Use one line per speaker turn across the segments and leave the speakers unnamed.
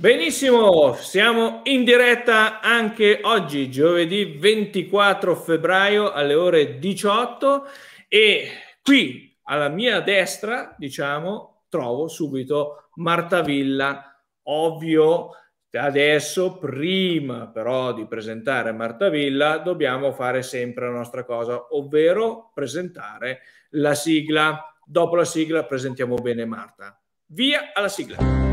Benissimo, siamo in diretta anche oggi, giovedì 24 febbraio alle ore 18 e qui alla mia destra, diciamo, trovo subito Marta Villa. Ovvio, adesso prima però di presentare Marta Villa dobbiamo fare sempre la nostra cosa, ovvero presentare la sigla. Dopo la sigla presentiamo bene Marta. Via alla sigla.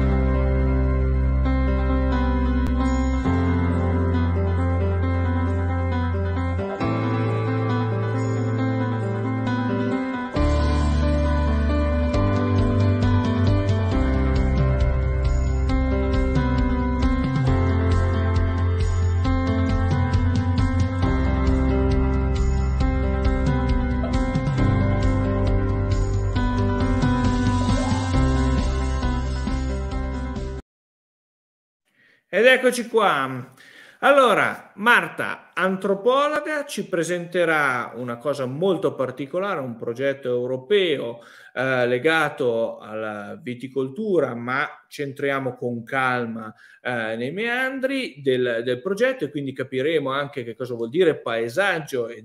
eccoci qua. Allora, Marta, antropologa, ci presenterà una cosa molto particolare, un progetto europeo eh, legato alla viticoltura, ma centriamo con calma eh, nei meandri del, del, progetto e quindi capiremo anche che cosa vuol dire paesaggio e,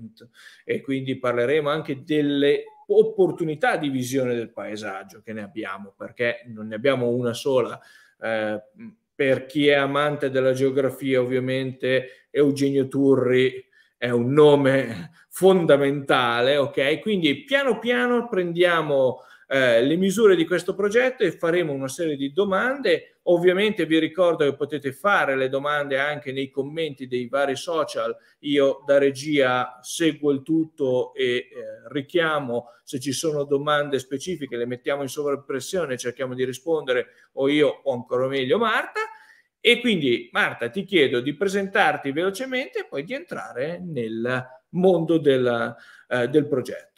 e quindi parleremo anche delle opportunità di visione del paesaggio che ne abbiamo, perché non ne abbiamo una sola. Eh, per chi è amante della geografia, ovviamente Eugenio Turri è un nome fondamentale, ok? Quindi piano piano prendiamo eh, le misure di questo progetto e faremo una serie di domande Ovviamente vi ricordo che potete fare le domande anche nei commenti dei vari social. Io da regia seguo il tutto e eh, richiamo se ci sono domande specifiche, le mettiamo in sovraimpressione, cerchiamo di rispondere o io o ancora meglio Marta. E quindi Marta ti chiedo di presentarti velocemente e poi di entrare nel mondo del, eh, del progetto.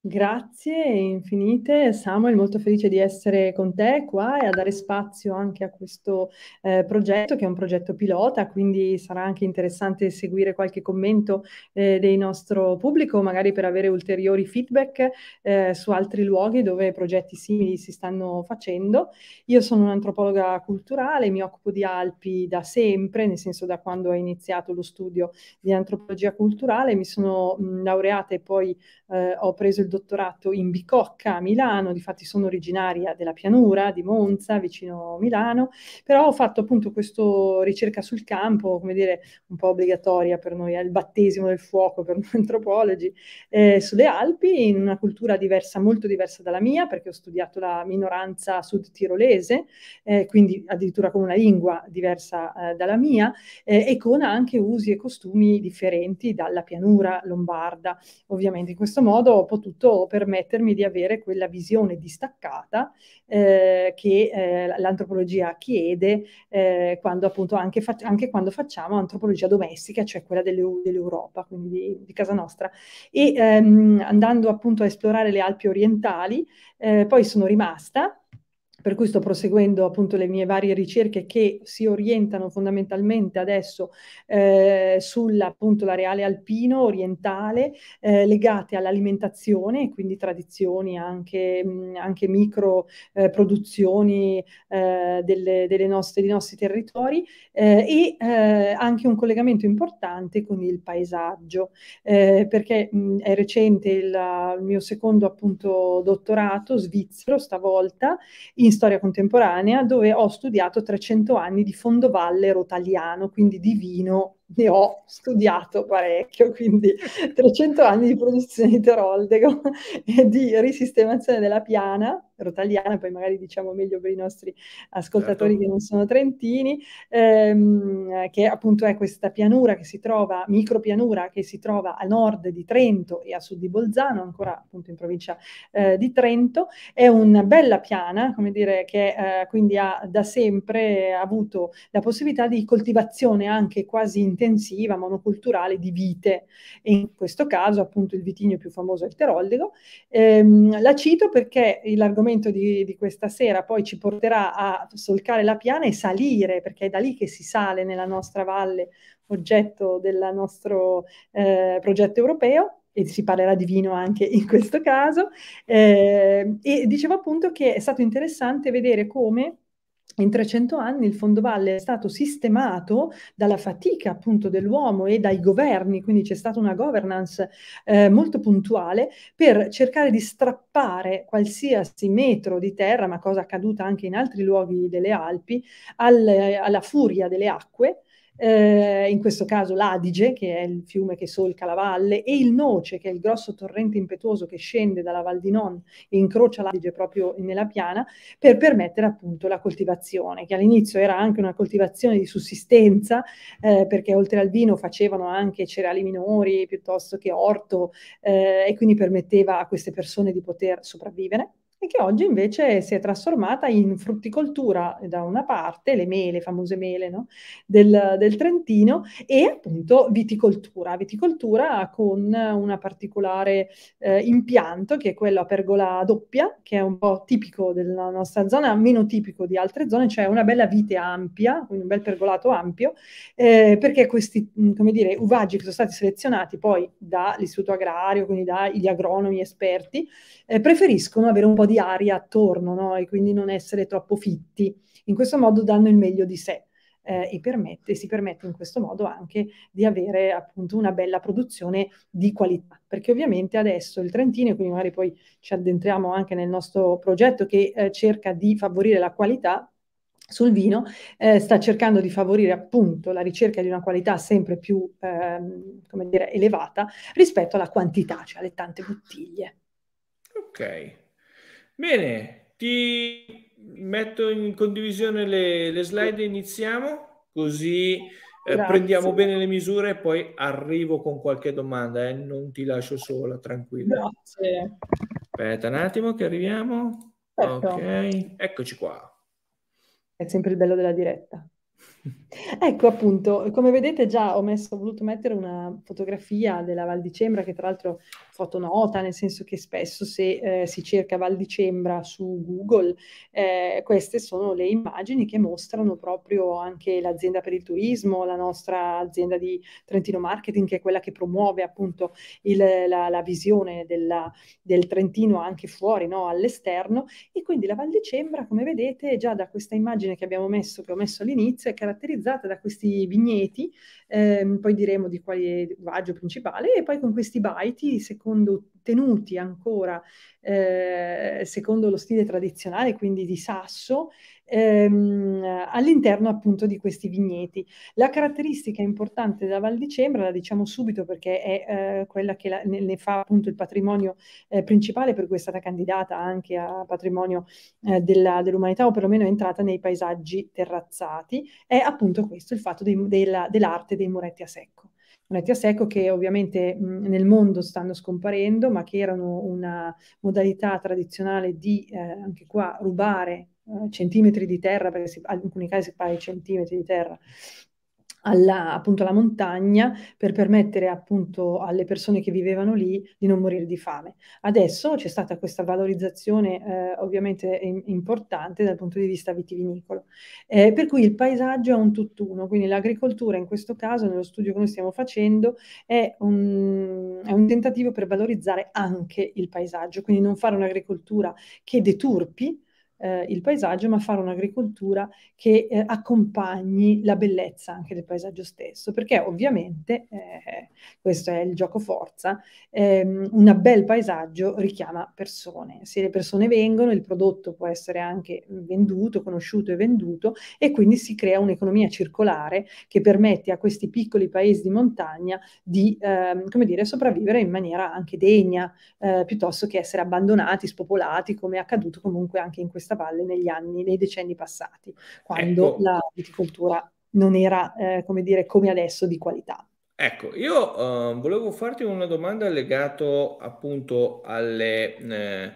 Grazie infinite Samuel, molto felice di essere con te qua e a dare spazio anche a questo eh, progetto che è un progetto pilota, quindi sarà anche interessante seguire qualche commento eh, del nostro pubblico, magari per avere ulteriori feedback eh, su altri luoghi dove progetti simili si stanno facendo. Io sono un'antropologa culturale, mi occupo di Alpi da sempre, nel senso da quando ho iniziato lo studio di antropologia culturale, mi sono mh, laureata e poi eh, ho preso il il dottorato in Bicocca a Milano, difatti sono originaria della pianura di Monza, vicino Milano, però ho fatto appunto questa ricerca sul campo, come dire, un po' obbligatoria per noi, è il battesimo del fuoco per noi antropologi, eh, sulle Alpi, in una cultura diversa, molto diversa dalla mia, perché ho studiato la minoranza sud-tirolese, eh, quindi addirittura con una lingua diversa eh, dalla mia, eh, e con anche usi e costumi differenti dalla pianura lombarda. Ovviamente in questo modo ho potuto potuto permettermi di avere quella visione distaccata eh, che eh, l'antropologia chiede eh, quando appunto anche, fa- anche, quando facciamo antropologia domestica, cioè quella dell'Eu- dell'Europa, quindi di, di, casa nostra. E ehm, andando appunto a esplorare le Alpi orientali, eh, poi sono rimasta per cui sto proseguendo appunto le mie varie ricerche che si orientano fondamentalmente adesso eh, sull'areale alpino orientale eh, legate all'alimentazione, quindi tradizioni anche, anche micro eh, produzioni eh, delle, delle nostre, dei nostri territori eh, e eh, anche un collegamento importante con il paesaggio, perché mh, è recente il, il mio secondo appunto dottorato svizzero stavolta in storia contemporanea dove ho studiato 300 anni di fondovalle rotaliano, quindi di vino ne ho studiato parecchio, quindi 300 anni di produzione di Teroldego e di risistemazione della piana rotaliana, poi magari diciamo meglio per i nostri ascoltatori certo. che non sono trentini, ehm, che appunto è questa pianura che si trova, micropianura che si trova a nord di Trento e a sud di Bolzano, ancora appunto in provincia eh, di Trento, è una bella piana, come dire, che eh, quindi ha da sempre avuto la possibilità di coltivazione anche quasi in intensiva, monoculturale di vite, e in questo caso appunto il vitigno più famoso è il Teroldego. Ehm, la cito perché l'argomento di, di, questa sera poi ci porterà a solcare la piana e salire, perché è da lì che si sale nella nostra valle, oggetto del nostro eh, progetto europeo e si parlerà di vino anche in questo caso, eh, e dicevo appunto che è stato interessante vedere come in 300 anni il fondovalle è stato sistemato dalla fatica appunto dell'uomo e dai governi, quindi c'è stata una governance eh, molto puntuale per cercare di strappare qualsiasi metro di terra, ma cosa accaduta anche in altri luoghi delle Alpi, al, alla furia delle acque eh, in questo caso l'Adige, che è il fiume che solca la valle, e il Noce, che è il grosso torrente impetuoso che scende dalla Val di Non e incrocia l'Adige proprio nella piana, per permettere appunto la coltivazione, che all'inizio era anche una coltivazione di sussistenza, eh, perché oltre al vino facevano anche cereali minori piuttosto che orto, eh, e quindi permetteva a queste persone di poter sopravvivere e che oggi invece si è trasformata in frutticoltura eh, da una parte, le mele, famose mele no? del, del, Trentino, e appunto viticoltura, viticoltura con un particolare eh, impianto che è quello a pergola doppia, che è un po' tipico della nostra zona, meno tipico di altre zone, cioè una bella vite ampia, quindi un bel pergolato ampio, eh, perché questi, come dire, uvaggi che sono stati selezionati poi dall'istituto agrario, quindi dagli agronomi esperti, eh, preferiscono avere un po' di aria attorno no? e quindi non essere troppo fitti. In questo modo danno il meglio di sé. Eh, e permette, si permette in questo modo anche di avere appunto una bella produzione di qualità, perché ovviamente adesso il Trentino, e quindi magari poi ci addentriamo anche nel nostro progetto che eh, cerca di favorire la qualità sul vino, eh, sta cercando di favorire appunto la ricerca di una qualità sempre più, ehm, come dire, elevata rispetto alla quantità, cioè alle tante bottiglie.
Ok, Bene, ti metto in condivisione le, le slide e iniziamo, così eh, prendiamo bene le misure e poi arrivo con qualche domanda, eh. non ti lascio sola, tranquilla. Grazie. Aspetta un attimo che arriviamo.
Certo. Ok,
eccoci qua.
È sempre il bello della diretta. Ecco appunto, come vedete già ho, messo, ho voluto mettere una fotografia della Val di Cembra che tra l'altro foto nota, nel senso che spesso se eh, si cerca Val di Cembra su Google, eh, queste sono le immagini che mostrano proprio anche l'azienda per il turismo, la nostra azienda di Trentino Marketing che è quella che promuove appunto il, la, la, visione della, del Trentino anche fuori, no? all'esterno e quindi la Val di Cembra come vedete già da questa immagine che abbiamo messo, che ho messo all'inizio, che caratterizzata da questi vigneti, ehm, poi diremo di quale uvaggio principale, e poi con questi baiti, secondo tenuti ancora eh, secondo lo stile tradizionale, quindi di sasso, ehm, all'interno appunto di questi vigneti. La caratteristica importante della Val di Cembra, la diciamo subito perché è eh, quella che la, ne, ne, fa appunto il patrimonio eh, principale per cui è stata candidata anche a patrimonio eh, della, dell'umanità o perlomeno è entrata nei paesaggi terrazzati, è appunto questo il fatto dei, della, dell'arte dei muretti a secco muretti a secco che ovviamente mh, nel mondo stanno scomparendo, ma che erano una modalità tradizionale di eh, anche qua rubare eh, centimetri di terra, perché si, in alcuni casi si parla di centimetri di terra, alla, appunto, alla montagna per permettere appunto alle persone che vivevano lì di non morire di fame. Adesso c'è stata questa valorizzazione eh, ovviamente in, importante dal punto di vista vitivinicolo, eh, per cui il paesaggio è un tutt'uno, quindi l'agricoltura in questo caso, nello studio che noi stiamo facendo, è un, è un tentativo per valorizzare anche il paesaggio, quindi non fare un'agricoltura che deturpi, eh, il paesaggio, ma fare un'agricoltura che eh, accompagni la bellezza anche del paesaggio stesso, perché ovviamente, eh, questo è il gioco forza, ehm, un bel paesaggio richiama persone. Se le persone vengono, il prodotto può essere anche venduto, conosciuto e venduto, e quindi si crea un'economia circolare che permette a questi piccoli paesi di montagna di, ehm, come dire, sopravvivere in maniera anche degna, eh, piuttosto che essere abbandonati, spopolati, come è accaduto comunque anche in questi questa valle negli anni, nei decenni passati, quando ecco. la viticoltura non era, eh, come dire, come adesso di qualità.
Ecco, io uh, volevo farti una domanda legata appunto alle, eh,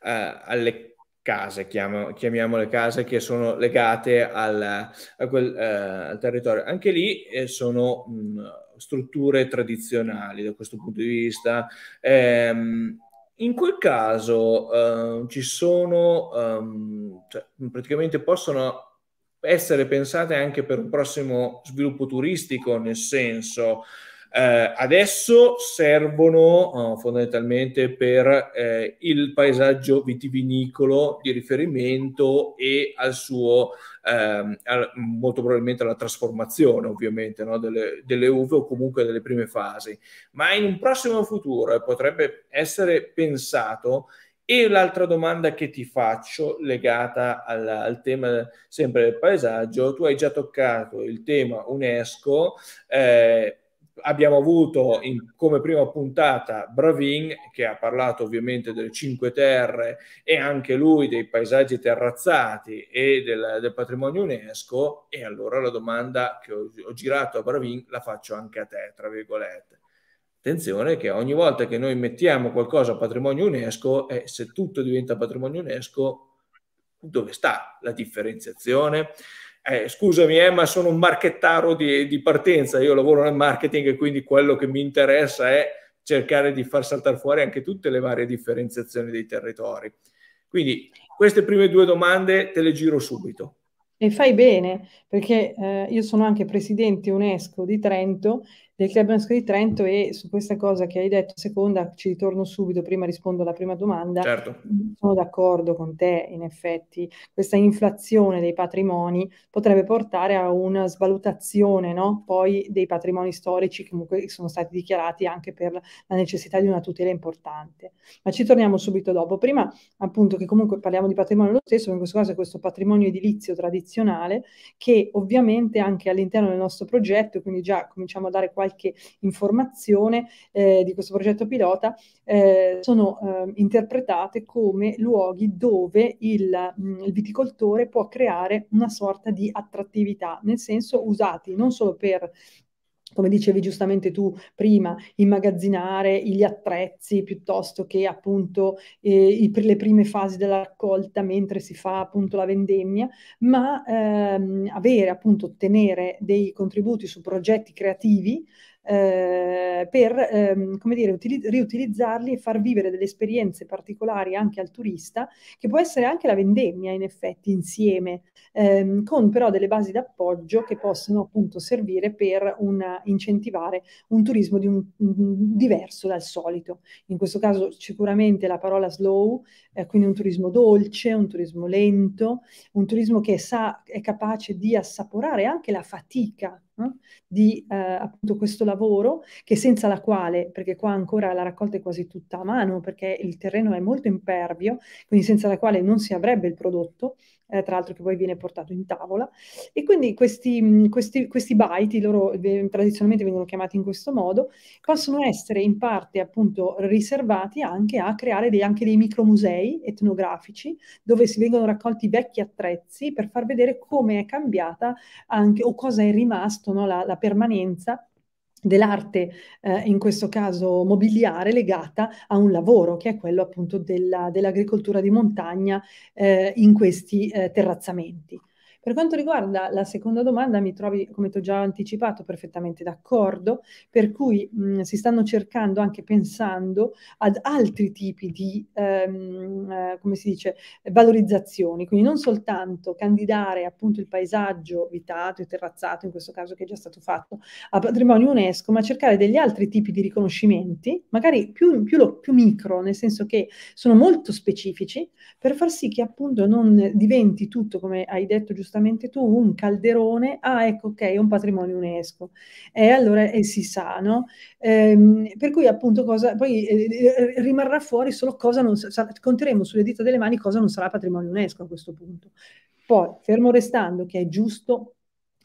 alle case, chiamo, chiamiamole case, che sono legate al, quel, uh, al territorio. Anche lì eh, sono mh, strutture tradizionali da questo punto di vista. Ehm, in quel caso uh, ci sono, um, cioè, praticamente possono essere pensate anche per un prossimo sviluppo turistico, nel senso eh, adesso servono eh, fondamentalmente per eh, il paesaggio vitivinicolo di riferimento e al suo, ehm, al, molto probabilmente alla trasformazione ovviamente no, delle, delle, uve o comunque delle prime fasi, ma in un prossimo futuro eh, potrebbe essere pensato e l'altra domanda che ti faccio, legata al, al, tema sempre del paesaggio, tu hai già toccato il tema UNESCO, eh, abbiamo avuto in, come prima puntata Bravin che ha parlato ovviamente delle Cinque Terre e anche lui dei paesaggi terrazzati e del, del patrimonio UNESCO e allora la domanda che ho, ho girato a Bravin la faccio anche a te, tra virgolette. Attenzione che ogni volta che noi mettiamo qualcosa a patrimonio UNESCO, eh, se tutto diventa patrimonio UNESCO, dove sta la differenziazione? eh, scusami, eh, ma sono un marchettaro di, di partenza, io lavoro nel marketing e quindi quello che mi interessa è cercare di far saltare fuori anche tutte le varie differenziazioni dei territori. Quindi queste prime due domande te le giro subito.
E fai bene, perché eh, io sono anche presidente UNESCO di Trento del Club Nasco di Trento e su questa cosa che hai detto, seconda, ci ritorno subito, prima rispondo alla prima domanda. Certo. Sono d'accordo con te, in effetti, questa inflazione dei patrimoni potrebbe portare a una svalutazione no? poi dei patrimoni storici che comunque sono stati dichiarati anche per la necessità di una tutela importante. Ma ci torniamo subito dopo. Prima, appunto, che comunque parliamo di patrimonio lo stesso, in questo caso è questo patrimonio edilizio tradizionale che ovviamente anche all'interno del nostro progetto, quindi già cominciamo a dare qualche qualche informazione eh, di questo progetto pilota, eh, sono eh, interpretate come luoghi dove il, mm, il, viticoltore può creare una sorta di attrattività, nel senso usati non solo per come dicevi giustamente tu prima, immagazzinare gli attrezzi piuttosto che appunto eh, i, le prime fasi della raccolta mentre si fa appunto la vendemmia, ma ehm, avere appunto ottenere dei contributi su progetti creativi eh, per ehm, come dire, utili- riutilizzarli e far vivere delle esperienze particolari anche al turista, che può essere anche la vendemmia in effetti insieme, ehm, con però delle basi d'appoggio che possono appunto servire per una, incentivare un turismo di un, un, diverso dal solito. In questo caso sicuramente la parola slow, eh, quindi un turismo dolce, un turismo lento, un turismo che sa, è capace di assaporare anche la fatica di eh, appunto questo lavoro che senza la quale, perché qua ancora la raccolta è quasi tutta a mano perché il terreno è molto impervio, quindi senza la quale non si avrebbe il prodotto, eh, tra l'altro che poi viene portato in tavola. E quindi questi, questi, questi baiti, loro eh, tradizionalmente vengono chiamati in questo modo, possono essere in parte appunto riservati anche a creare dei, anche dei micromusei etnografici dove si vengono raccolti vecchi attrezzi per far vedere come è cambiata anche, o cosa è rimasto, no, la, la permanenza dell'arte, eh, in questo caso mobiliare, legata a un lavoro che è quello appunto della, dell'agricoltura di montagna eh, in questi eh, terrazzamenti. Per quanto riguarda la seconda domanda, mi trovi, come ti ho già anticipato, perfettamente d'accordo, per cui mh, si stanno cercando anche pensando ad altri tipi di, ehm, eh, come si dice, valorizzazioni, quindi non soltanto candidare appunto il paesaggio vitato e terrazzato, in questo caso che è già stato fatto, a patrimonio UNESCO, ma cercare degli altri tipi di riconoscimenti, magari più, più, più micro, nel senso che sono molto specifici, per far sì che appunto non diventi tutto, come hai detto giustamente, giustamente tu, un calderone, ah ecco ok, è un patrimonio UNESCO. E allora e si sa, no? Ehm, per cui appunto cosa, poi eh, eh rimarrà fuori solo cosa non, sarà, conteremo sulle dita delle mani cosa non sarà patrimonio UNESCO a questo punto. Poi, fermo restando che è giusto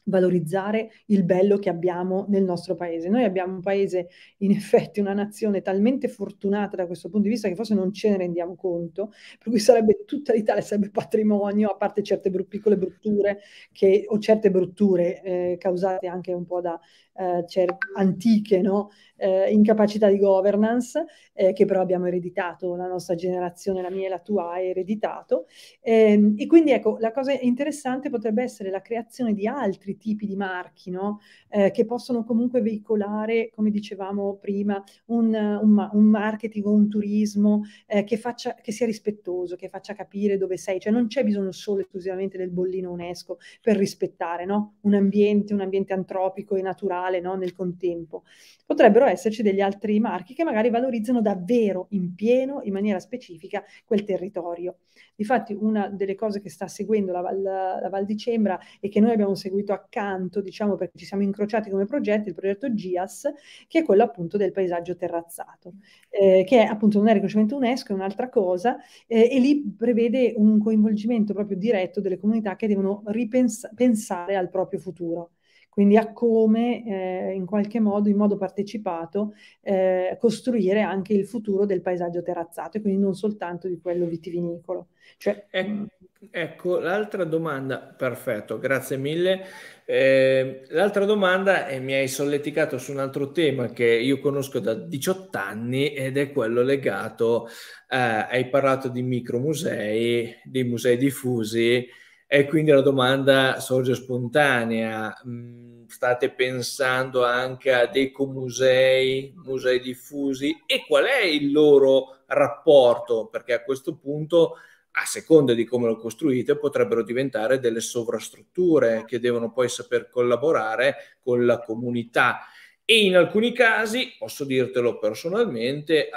valorizzare il bello che abbiamo nel nostro paese. Noi abbiamo un paese, in effetti, una nazione talmente fortunata da questo punto di vista che forse non ce ne rendiamo conto, per cui sarebbe tutta l'Italia, sarebbe patrimonio, a parte certe br- piccole brutture che, o certe brutture eh, causate anche un po' da eh, cer- antiche, no? eh, incapacità di governance, eh, che però abbiamo ereditato, la nostra generazione, la mia e la tua, ha ereditato. Eh, e quindi ecco, la cosa interessante potrebbe essere la creazione di altri tipi di marchi, no? Eh, che possono comunque veicolare, come dicevamo prima, un, un, un marketing o un turismo eh, che, faccia, che sia rispettoso, che faccia capire dove sei. Cioè non c'è bisogno solo esclusivamente del bollino UNESCO per rispettare no? un ambiente, un ambiente antropico e naturale no? nel contempo. Potrebbero esserci degli altri marchi che magari valorizzano davvero in pieno, in maniera specifica, quel territorio. Difatti una delle cose che sta seguendo la, la, la Val di Cembra e che noi abbiamo seguito accanto, diciamo perché ci siamo incrociati come progetto, il progetto GIAS, che è quello appunto del paesaggio terrazzato, eh, che è appunto non è riconoscimento UNESCO, è un'altra cosa, eh, e lì prevede un coinvolgimento proprio diretto delle comunità che devono ripensare al proprio futuro quindi a come eh, in qualche modo, in modo partecipato, eh, costruire anche il futuro del paesaggio terrazzato e quindi non soltanto di quello vitivinicolo. Cioè, ecco,
ecco l'altra domanda, perfetto, grazie mille. Eh, l'altra domanda, e mi hai solleticato su un altro tema che io conosco da 18 anni ed è quello legato, eh, hai parlato di micromusei, di musei diffusi e quindi la domanda sorge spontanea. Mm, state pensando anche ad ecomusei, musei diffusi e qual è il loro rapporto? Perché a questo punto, a seconda di come lo costruite, potrebbero diventare delle sovrastrutture che devono poi saper collaborare con la comunità. E in alcuni casi, posso dirtelo personalmente,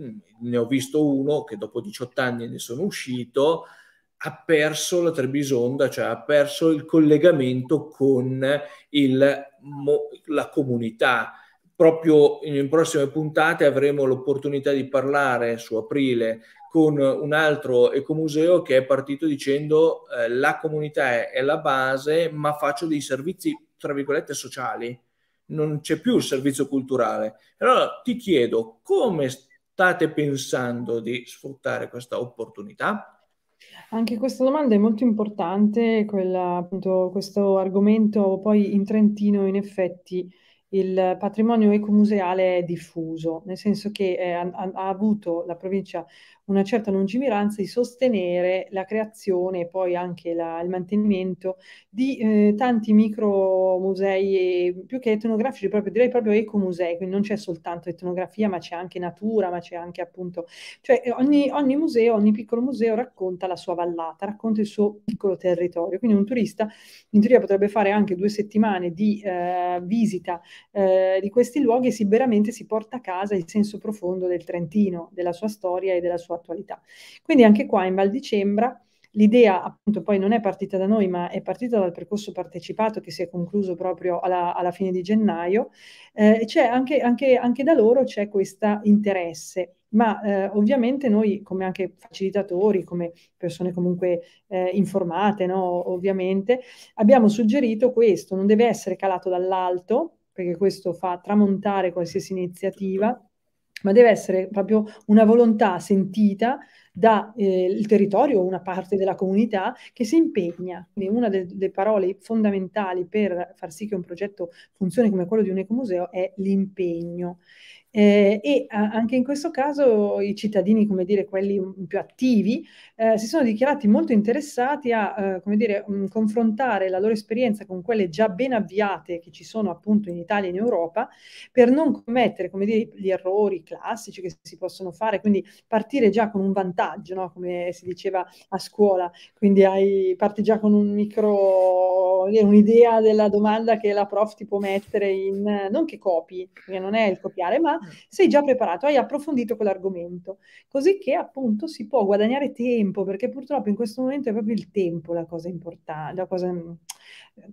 mm, ne ho visto uno che dopo 18 anni ne sono uscito ha perso la Trebisonda, cioè ha perso il collegamento con il, mo, la comunità. Proprio in prossime puntate avremo l'opportunità di parlare su aprile con un altro ecomuseo che è partito dicendo eh, la comunità è, è la base, ma faccio dei servizi, tra virgolette, sociali. Non c'è più il servizio culturale. Allora ti chiedo come state pensando di sfruttare questa opportunità?
Anche questa domanda è molto importante, quella, appunto, questo argomento poi in Trentino in effetti il patrimonio ecomuseale è diffuso, nel senso che eh, ha, ha, avuto la provincia una certa lungimiranza di sostenere la creazione e poi anche la, il mantenimento di eh, tanti micro musei, più che etnografici, proprio, direi proprio ecomusei, quindi non c'è soltanto etnografia, ma c'è anche natura, ma c'è anche appunto, cioè eh, ogni, ogni museo, ogni piccolo museo racconta la sua vallata, racconta il suo piccolo territorio, quindi un turista in teoria potrebbe fare anche due settimane di eh, visita eh, di questi luoghi e si, veramente si porta a casa il senso profondo del Trentino, della sua storia e della sua sua attualità. Quindi anche qua in Val di Cembra l'idea appunto poi non è partita da noi, ma è partita dal percorso partecipato che si è concluso proprio alla, alla fine di gennaio, eh, c'è anche, anche, anche da loro c'è questo interesse ma eh, ovviamente noi come anche facilitatori, come persone comunque eh, informate, no? ovviamente, abbiamo suggerito questo, non deve essere calato dall'alto, perché questo fa tramontare qualsiasi iniziativa, ma deve essere proprio una volontà sentita dal eh, territorio o una parte della comunità che si impegna. Quindi una delle de parole fondamentali per far sì che un progetto funzioni come quello di un ecomuseo è l'impegno. Eh, e a, anche in questo caso i cittadini, come dire, quelli più attivi, eh, si sono dichiarati molto interessati a, eh, come dire, mh, mm, confrontare la loro esperienza con quelle già ben avviate che ci sono appunto in Italia e in Europa, per non commettere, come dire, gli errori classici che si possono fare, quindi partire già con un vantaggio, no? come si diceva a scuola, quindi hai, parti già con un micro, eh, un'idea della domanda che la prof ti può mettere in, non che copi, perché non è il copiare, ma sei già preparato, hai approfondito quell'argomento, così che appunto si può guadagnare tempo, perché purtroppo in questo momento è proprio il tempo la cosa importante, la cosa mm,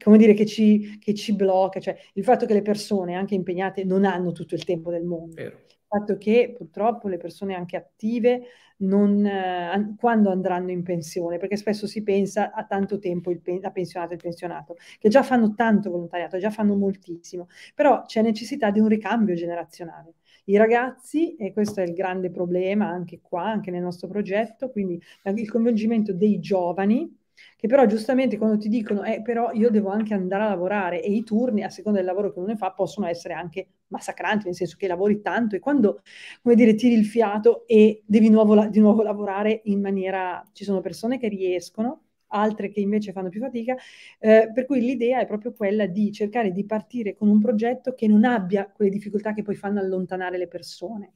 come dire, che ci, che ci blocca, cioè il fatto che le persone anche impegnate non hanno tutto il tempo del mondo. Vero fatto che purtroppo le persone anche attive non, eh, quando andranno in pensione, perché spesso si pensa a tanto tempo il pen- la pensionata e il pensionato, che già fanno tanto volontariato, già fanno moltissimo, però c'è necessità di un ricambio generazionale i ragazzi, e questo è il grande problema anche qua, anche nel nostro progetto, quindi il coinvolgimento dei giovani, che però giustamente quando ti dicono, eh però io devo anche andare a lavorare e i turni a seconda del lavoro che uno ne fa possono essere anche massacranti, nel senso che lavori tanto e quando, come dire, tiri il fiato e devi nuovo, di nuovo lavorare in maniera, ci sono persone che riescono altre che invece fanno più fatica, eh, per cui l'idea è proprio quella di cercare di partire con un progetto che non abbia quelle difficoltà che poi fanno allontanare le persone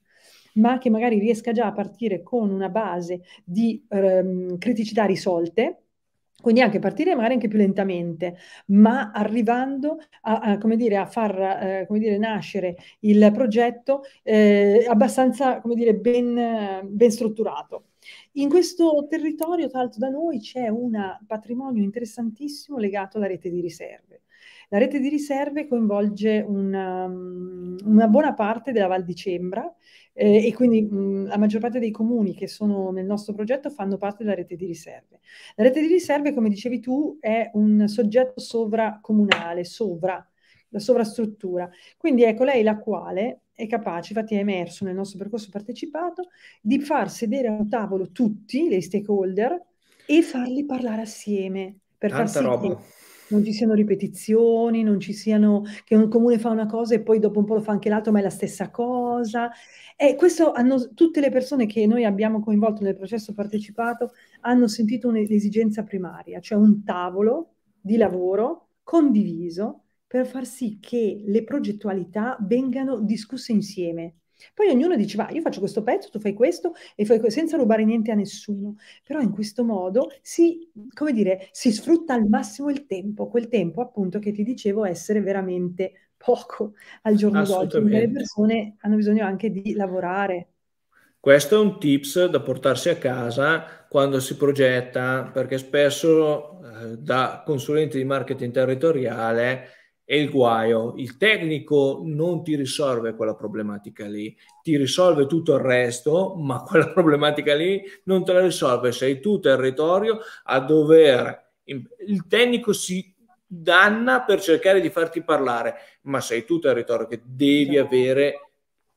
ma che magari riesca già a partire con una base di ehm, criticità risolte, quindi anche partire magari anche più lentamente, ma arrivando a, a come dire, a far eh, come dire, nascere il progetto eh, abbastanza come dire, ben, ben strutturato. In questo territorio, tra l'altro da noi, c'è un patrimonio interessantissimo legato alla rete di riserve. La rete di riserve coinvolge una, um, una buona parte della Val di Cembra eh, e quindi mh, mm, la maggior parte dei comuni che sono nel nostro progetto fanno parte della rete di riserve. La rete di riserve, come dicevi tu, è un soggetto sovracomunale, sovra la sovrastruttura. Quindi ecco lei la quale è capace, infatti è emerso nel nostro percorso partecipato, di far sedere a un tavolo tutti gli stakeholder e farli parlare assieme. Per Tanta far sì roba. Che non ci siano ripetizioni, non ci siano che un comune fa una cosa e poi dopo un po' lo fa anche l'altro, ma è la stessa cosa. E questo hanno tutte le persone che noi abbiamo coinvolto nel processo partecipato hanno sentito un'esigenza primaria, cioè un tavolo di lavoro condiviso per far sì che le progettualità vengano discusse insieme. Poi ognuno diceva, ah, io faccio questo pezzo, tu fai questo, e fai questo, senza rubare niente a nessuno. Però in questo modo si, come dire, si sfrutta al massimo il tempo, quel tempo appunto che ti dicevo essere veramente poco al giorno d'oggi. Le persone hanno bisogno anche di lavorare.
Questo è un tips da portarsi a casa quando si progetta, perché spesso eh, da consulente di marketing territoriale è il guaio. Il tecnico non ti risolve quella problematica lì, ti risolve tutto il resto, ma quella problematica lì non te la risolve. Sei tu territorio a dover... Il tecnico si danna per cercare di farti parlare, ma sei tu territorio che devi esatto. avere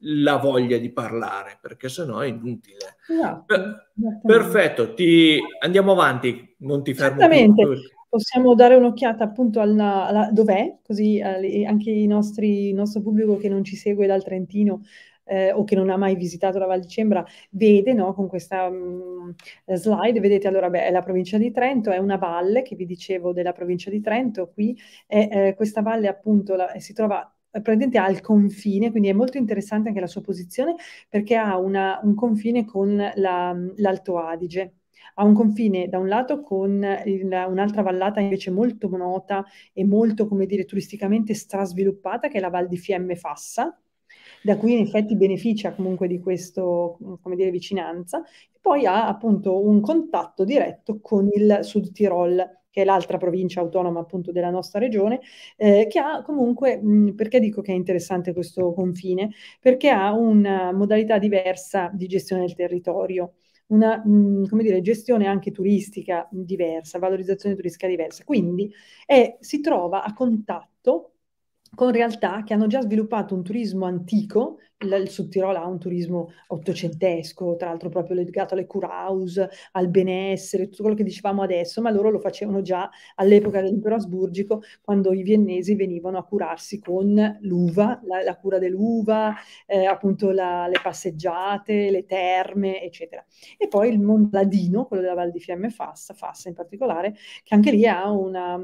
la voglia di parlare, perché sennò è inutile. Esatto, per- perfetto, ti andiamo avanti, non ti fermo. Più
possiamo dare un'occhiata appunto alla, alla dov'è, così alle, eh, anche il nostro pubblico che non ci segue dal Trentino eh, o che non ha mai visitato la Val di Cembra vede no, con questa mh, mm, slide, vedete allora beh, è la provincia di Trento, è una valle che vi dicevo della provincia di Trento qui, è, eh, questa valle appunto la, si trova eh, praticamente al confine, quindi è molto interessante anche la sua posizione perché ha una, un confine con la, mm, l'Alto Adige ha un confine da un lato con il, un'altra vallata invece molto nota e molto, come dire, turisticamente strasviluppata, che è la Val di Fiemme Fassa, da cui in effetti beneficia comunque di questa vicinanza, e poi ha appunto un contatto diretto con il Sud Tirol, che è l'altra provincia autonoma appunto della nostra regione, eh, che ha comunque, mh, mm, perché dico che è interessante questo confine? Perché ha una modalità diversa di gestione del territorio una mh, mm, come dire, gestione anche turistica diversa, valorizzazione turistica diversa. Quindi è, si trova a contatto con realtà che hanno già sviluppato un turismo antico il Sud Tirol ha un turismo ottocentesco, tra l'altro proprio legato alle curaus, al benessere, tutto quello che dicevamo adesso, ma loro lo facevano già all'epoca dell'impero asburgico, quando i viennesi venivano a curarsi con l'uva, la, la cura dell'uva, eh, appunto la, le passeggiate, le terme, eccetera. E poi il mondo ladino, quello della Val di Fiamme Fassa, Fassa in particolare, che anche lì ha una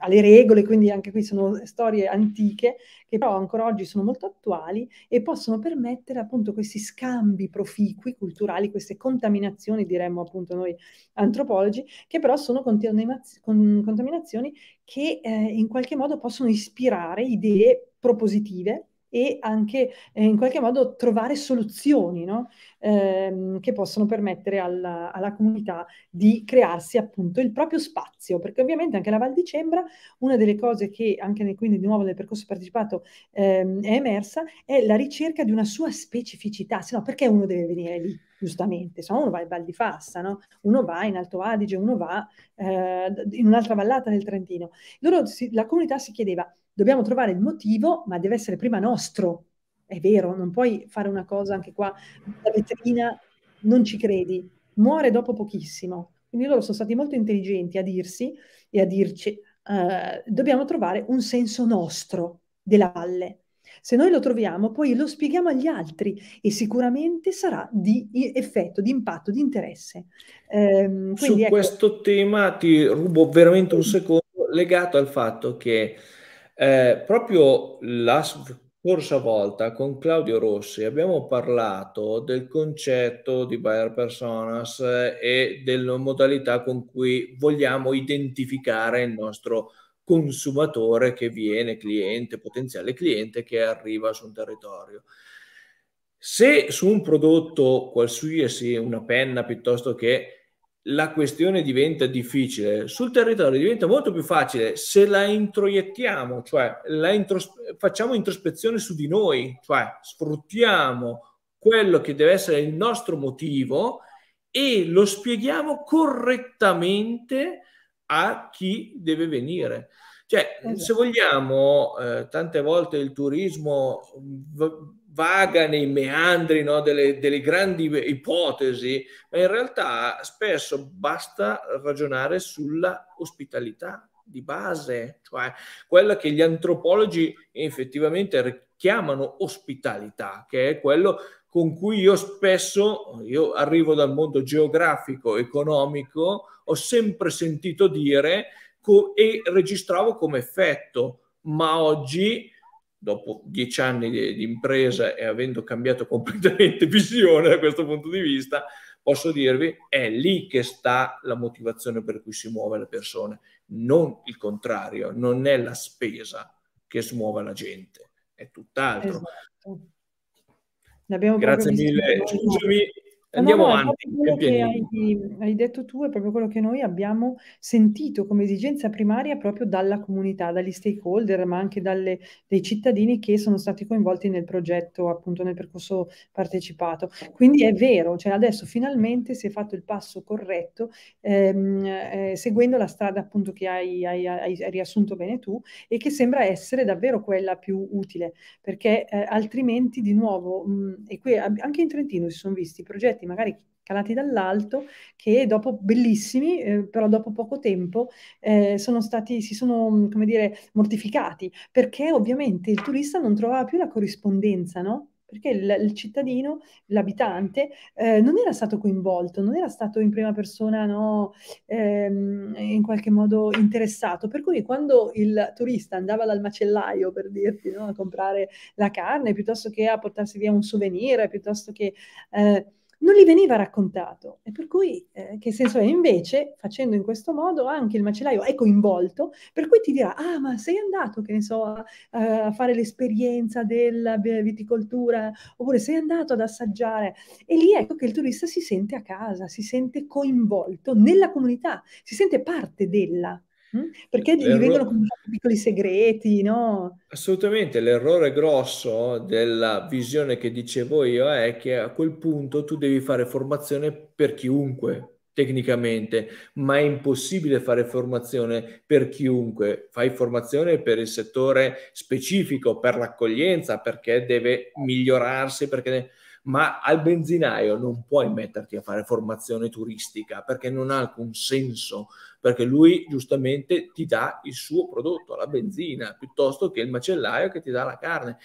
alle regole, quindi anche qui sono storie antiche che però ancora oggi sono molto attuali e possono permettere appunto questi scambi proficui culturali, queste contaminazioni, diremmo appunto noi antropologi, che però sono contaminazioni che eh, in qualche modo possono ispirare idee propositive e anche eh, in qualche modo trovare soluzioni no? eh, che possono permettere alla, alla, comunità di crearsi appunto il proprio spazio, perché ovviamente anche la Val di Cembra, una delle cose che anche nel, quindi di nuovo nel percorso partecipato ehm, è emersa, è la ricerca di una sua specificità, se no perché uno deve venire lì? giustamente, se no uno va in Val di Fassa, no? uno va in Alto Adige, uno va eh, in un'altra vallata del Trentino. Loro si, la comunità si chiedeva dobbiamo trovare il motivo, ma deve essere prima nostro. È vero, non puoi fare una cosa anche qua, la vetrina, non ci credi, muore dopo pochissimo. Quindi loro sono stati molto intelligenti a dirsi e a dirci, eh, dobbiamo trovare un senso nostro della valle. Se noi lo troviamo, poi lo spieghiamo agli altri e sicuramente sarà di effetto, di impatto, di interesse. Ehm, Su ecco... questo
tema ti rubo veramente un secondo, legato al fatto che eh, proprio la scorsa volta con Claudio Rossi abbiamo parlato del concetto di buyer personas eh, e della modalità con cui vogliamo identificare il nostro consumatore che viene, cliente, potenziale cliente che arriva su un territorio. Se su un prodotto qualsiasi, una penna piuttosto che la questione diventa difficile, sul territorio diventa molto più facile se la introiettiamo, cioè la intros- facciamo introspezione su di noi, cioè sfruttiamo quello che deve essere il nostro motivo e lo spieghiamo correttamente a chi deve venire. Cioè, se esatto. vogliamo, eh, tante volte il turismo v- vaga nei meandri no, delle, delle, grandi ipotesi, ma in realtà spesso basta ragionare sulla ospitalità di base, cioè quella che gli antropologi effettivamente chiamano ospitalità, che è quello con cui io spesso, io arrivo dal mondo geografico, economico, ho sempre sentito dire co- e registravo come effetto, ma oggi dopo dieci anni di, di impresa e avendo cambiato completamente visione da questo punto di vista, posso dirvi è lì che sta la motivazione per cui si muove le persone, non il contrario, non è la spesa che smuove la gente, è tutt'altro. Esatto.
Grazie mille, scusami,
Andiamo no, no, avanti. Quello che hai,
hai, detto tu è proprio quello che noi abbiamo sentito come esigenza primaria proprio dalla comunità, dagli stakeholder, ma anche dalle, dai cittadini che sono stati coinvolti nel progetto, appunto nel percorso partecipato. Quindi è vero, cioè adesso finalmente si è fatto il passo corretto, ehm, eh, seguendo la strada appunto che hai, hai, hai, riassunto bene tu e che sembra essere davvero quella più utile, perché eh, altrimenti di nuovo, mh, mm, e qui anche in Trentino si sono visti i progetti progetti magari calati dall'alto che dopo bellissimi, eh, però dopo poco tempo eh, sono stati, si sono, come dire, mortificati, perché ovviamente il turista non trovava più la corrispondenza, no? perché il, il, cittadino, l'abitante, eh, non era stato coinvolto, non era stato in prima persona no, ehm, in qualche modo interessato. Per cui quando il turista andava dal macellaio, per dirti, no, a comprare la carne, piuttosto che a portarsi via un souvenir, piuttosto che... Eh, non gli veniva raccontato e per cui eh, che senso è invece facendo in questo modo anche il macellaio è coinvolto per cui ti dirà ah ma sei andato che ne so a, a fare l'esperienza della viticoltura oppure sei andato ad assaggiare e lì ecco che il turista si sente a casa si sente coinvolto nella comunità si sente parte della Mm? Perché gli L'erro... vengono comunicati piccoli segreti, no?
Assolutamente, l'errore grosso della visione che dicevo io è che a quel punto tu devi fare formazione per chiunque, tecnicamente, ma è impossibile fare formazione per chiunque. Fai formazione per il settore specifico, per l'accoglienza, perché deve migliorarsi, perché ma al benzinaio non puoi metterti a fare formazione turistica perché non ha alcun senso, perché lui giustamente ti dà il suo prodotto, la benzina, piuttosto che il macellaio che ti dà la carne.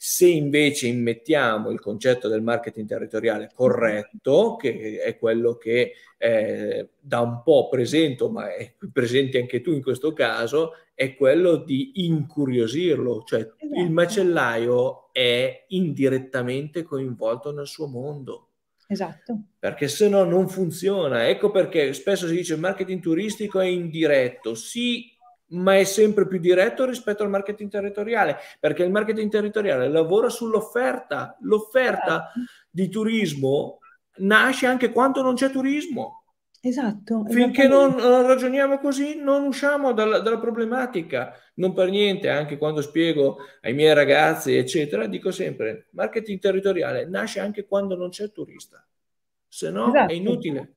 Se invece immettiamo il concetto del marketing territoriale corretto, che è quello che eh, da un po' presento, ma è presente anche tu in questo caso, è quello di incuriosirlo, cioè il esatto. macellaio è indirettamente coinvolto nel suo mondo. Esatto. Perché se no non funziona. Ecco perché spesso si dice il marketing turistico è indiretto. Sì, ma è sempre più diretto rispetto al marketing territoriale, perché il marketing territoriale lavora sull'offerta, l'offerta eh. di turismo nasce anche quando non c'è turismo. Esatto. Finché non, non, ragioniamo così non usciamo dalla, dalla, problematica. Non per niente, anche quando spiego ai miei ragazzi, eccetera, dico sempre, marketing territoriale nasce anche quando non c'è turista, se no esatto. è inutile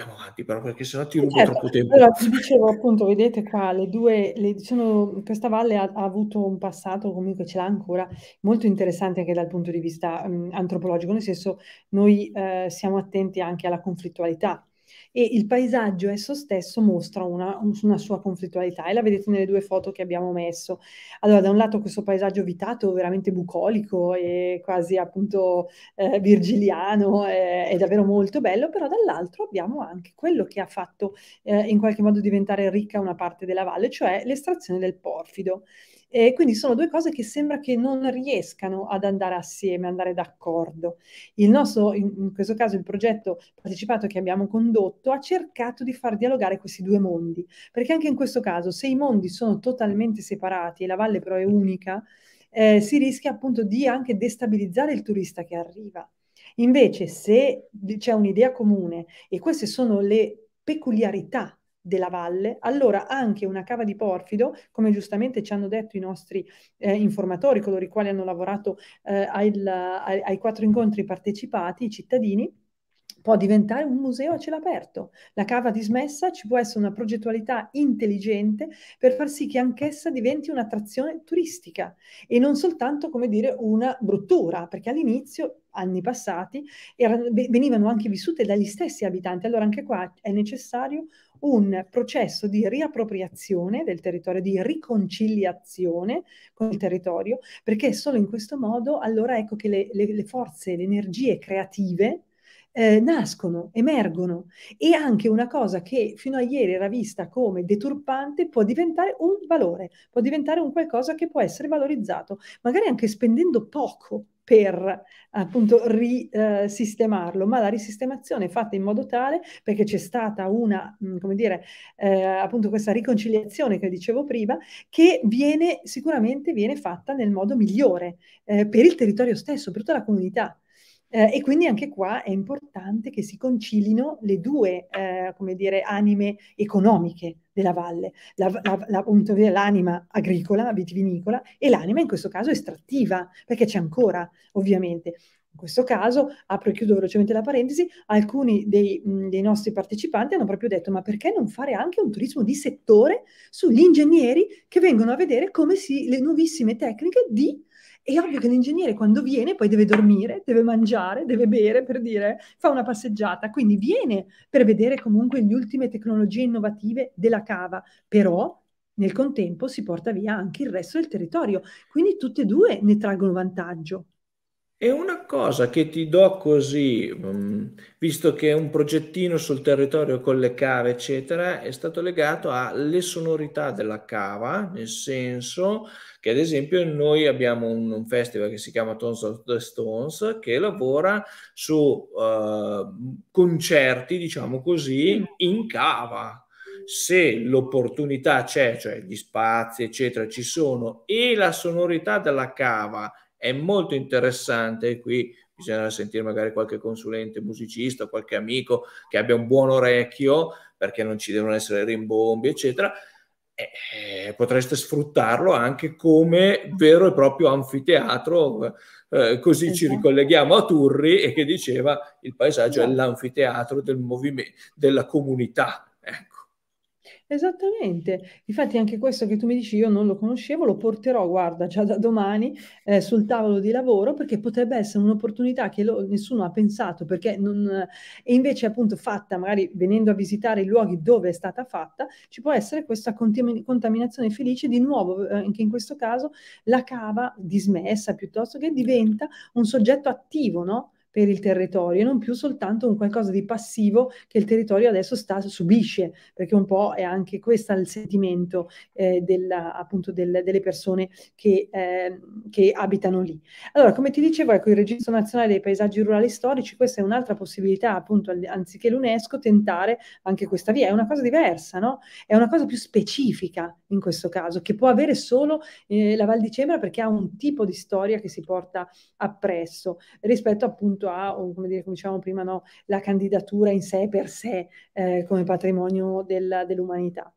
andiamo avanti però perché sennò ti rubo certo. troppo tempo. Allora, ti
dicevo appunto, vedete qua, le due, le, sono, diciamo, questa valle ha, ha, avuto un passato, comunque ce l'ha ancora, molto interessante anche dal punto di vista mh, antropologico, nel senso noi eh, siamo attenti anche alla conflittualità e il paesaggio esso stesso mostra una, una, sua conflittualità e la vedete nelle due foto che abbiamo messo. Allora, da un lato questo paesaggio vitato, veramente bucolico e quasi appunto eh, virgiliano, eh, è davvero molto bello, però dall'altro abbiamo anche quello che ha fatto eh, in qualche modo diventare ricca una parte della valle, cioè l'estrazione del porfido. Eh, quindi sono due cose che sembra che non riescano ad andare assieme, andare d'accordo. Il nostro, in, questo caso, il progetto partecipato che abbiamo condotto ha cercato di far dialogare questi due mondi, perché anche in questo caso, se i mondi sono totalmente separati e la valle però è unica, eh, si rischia appunto di anche destabilizzare il turista che arriva. Invece, se c'è un'idea comune e queste sono le peculiarità della valle, allora anche una cava di porfido, come giustamente ci hanno detto i nostri eh, informatori, coloro i quali hanno lavorato eh, ai, ai quattro incontri partecipati, i cittadini, può diventare un museo a cielo aperto. La cava dismessa ci può essere una progettualità intelligente per far sì che anch'essa diventi un'attrazione turistica e non soltanto, come dire, una bruttura, perché all'inizio anni passati erano, venivano anche vissute dagli stessi abitanti. Allora anche qua è necessario un processo di riappropriazione del territorio, di riconciliazione con il territorio, perché solo in questo modo allora ecco che le, le, le forze, le energie creative eh, nascono, emergono e anche una cosa che fino a ieri era vista come deturpante può diventare un valore, può diventare un qualcosa che può essere valorizzato, magari anche spendendo poco per appunto risistemarlo, eh, ma la risistemazione è fatta in modo tale perché c'è stata una, mm, come dire, eh, appunto questa riconciliazione che dicevo prima, che viene sicuramente viene fatta nel modo migliore eh, per il territorio stesso, per tutta la comunità. Eh, e quindi anche qua è importante che si concilino le due, eh, come dire, anime economiche della valle, la, la, la, l'anima agricola, vitivinicola, e l'anima in questo caso estrattiva, perché c'è ancora, ovviamente. In questo caso, apro e chiudo velocemente la parentesi, alcuni dei, mh, dei, nostri partecipanti hanno proprio detto ma perché non fare anche un turismo di settore sugli ingegneri che vengono a vedere come si, le nuovissime tecniche di è ovvio che l'ingegnere quando viene poi deve dormire, deve mangiare, deve bere per dire, fa una passeggiata, quindi viene per vedere comunque le ultime tecnologie innovative della cava, però nel contempo si porta via anche il resto del territorio, quindi tutte e due ne traggono vantaggio. E una
cosa che ti do così, mm, visto che è un progettino sul territorio con le cave, eccetera, è stato legato alle sonorità della cava, nel senso che ad esempio noi abbiamo un, un festival che si chiama Tons of the Stones che lavora su uh, concerti, diciamo così, in cava, se l'opportunità c'è, cioè gli spazi, eccetera, ci sono e la sonorità della cava è molto interessante, qui bisognerà sentire magari qualche consulente musicista, qualche amico che abbia un buon orecchio, perché non ci devono essere rimbombi, eccetera. Eh, potreste sfruttarlo anche come vero e proprio anfiteatro, eh, così esatto. ci ricolleghiamo a Turri e che diceva il paesaggio esatto. è l'anfiteatro del movimento, della comunità,
Esattamente, infatti anche questo che tu mi dici io non lo conoscevo, lo porterò, guarda, già da domani eh, sul tavolo di lavoro perché potrebbe essere un'opportunità che lo, nessuno ha pensato perché non, e invece appunto fatta, magari venendo a visitare i luoghi dove è stata fatta, ci può essere questa contamin- contaminazione felice di nuovo, eh, anche in questo caso la cava dismessa piuttosto che diventa un soggetto attivo, no? per il territorio e non più soltanto un qualcosa di passivo che il territorio adesso sta, subisce, perché un po' è anche questo il sentimento eh, della, appunto del, delle persone che, eh, che, abitano lì. Allora, come ti dicevo, ecco, il Registro Nazionale dei Paesaggi Rurali Storici, questa è un'altra possibilità, appunto, anziché l'UNESCO, tentare anche questa via. È una cosa diversa, no? È una cosa più specifica in questo caso, che può avere solo eh, la Val di Cemera perché ha un tipo di storia che si porta appresso rispetto appunto rispetto a, come, dire, come dicevamo prima, no, la candidatura in sé per sé eh, come patrimonio del, dell'umanità.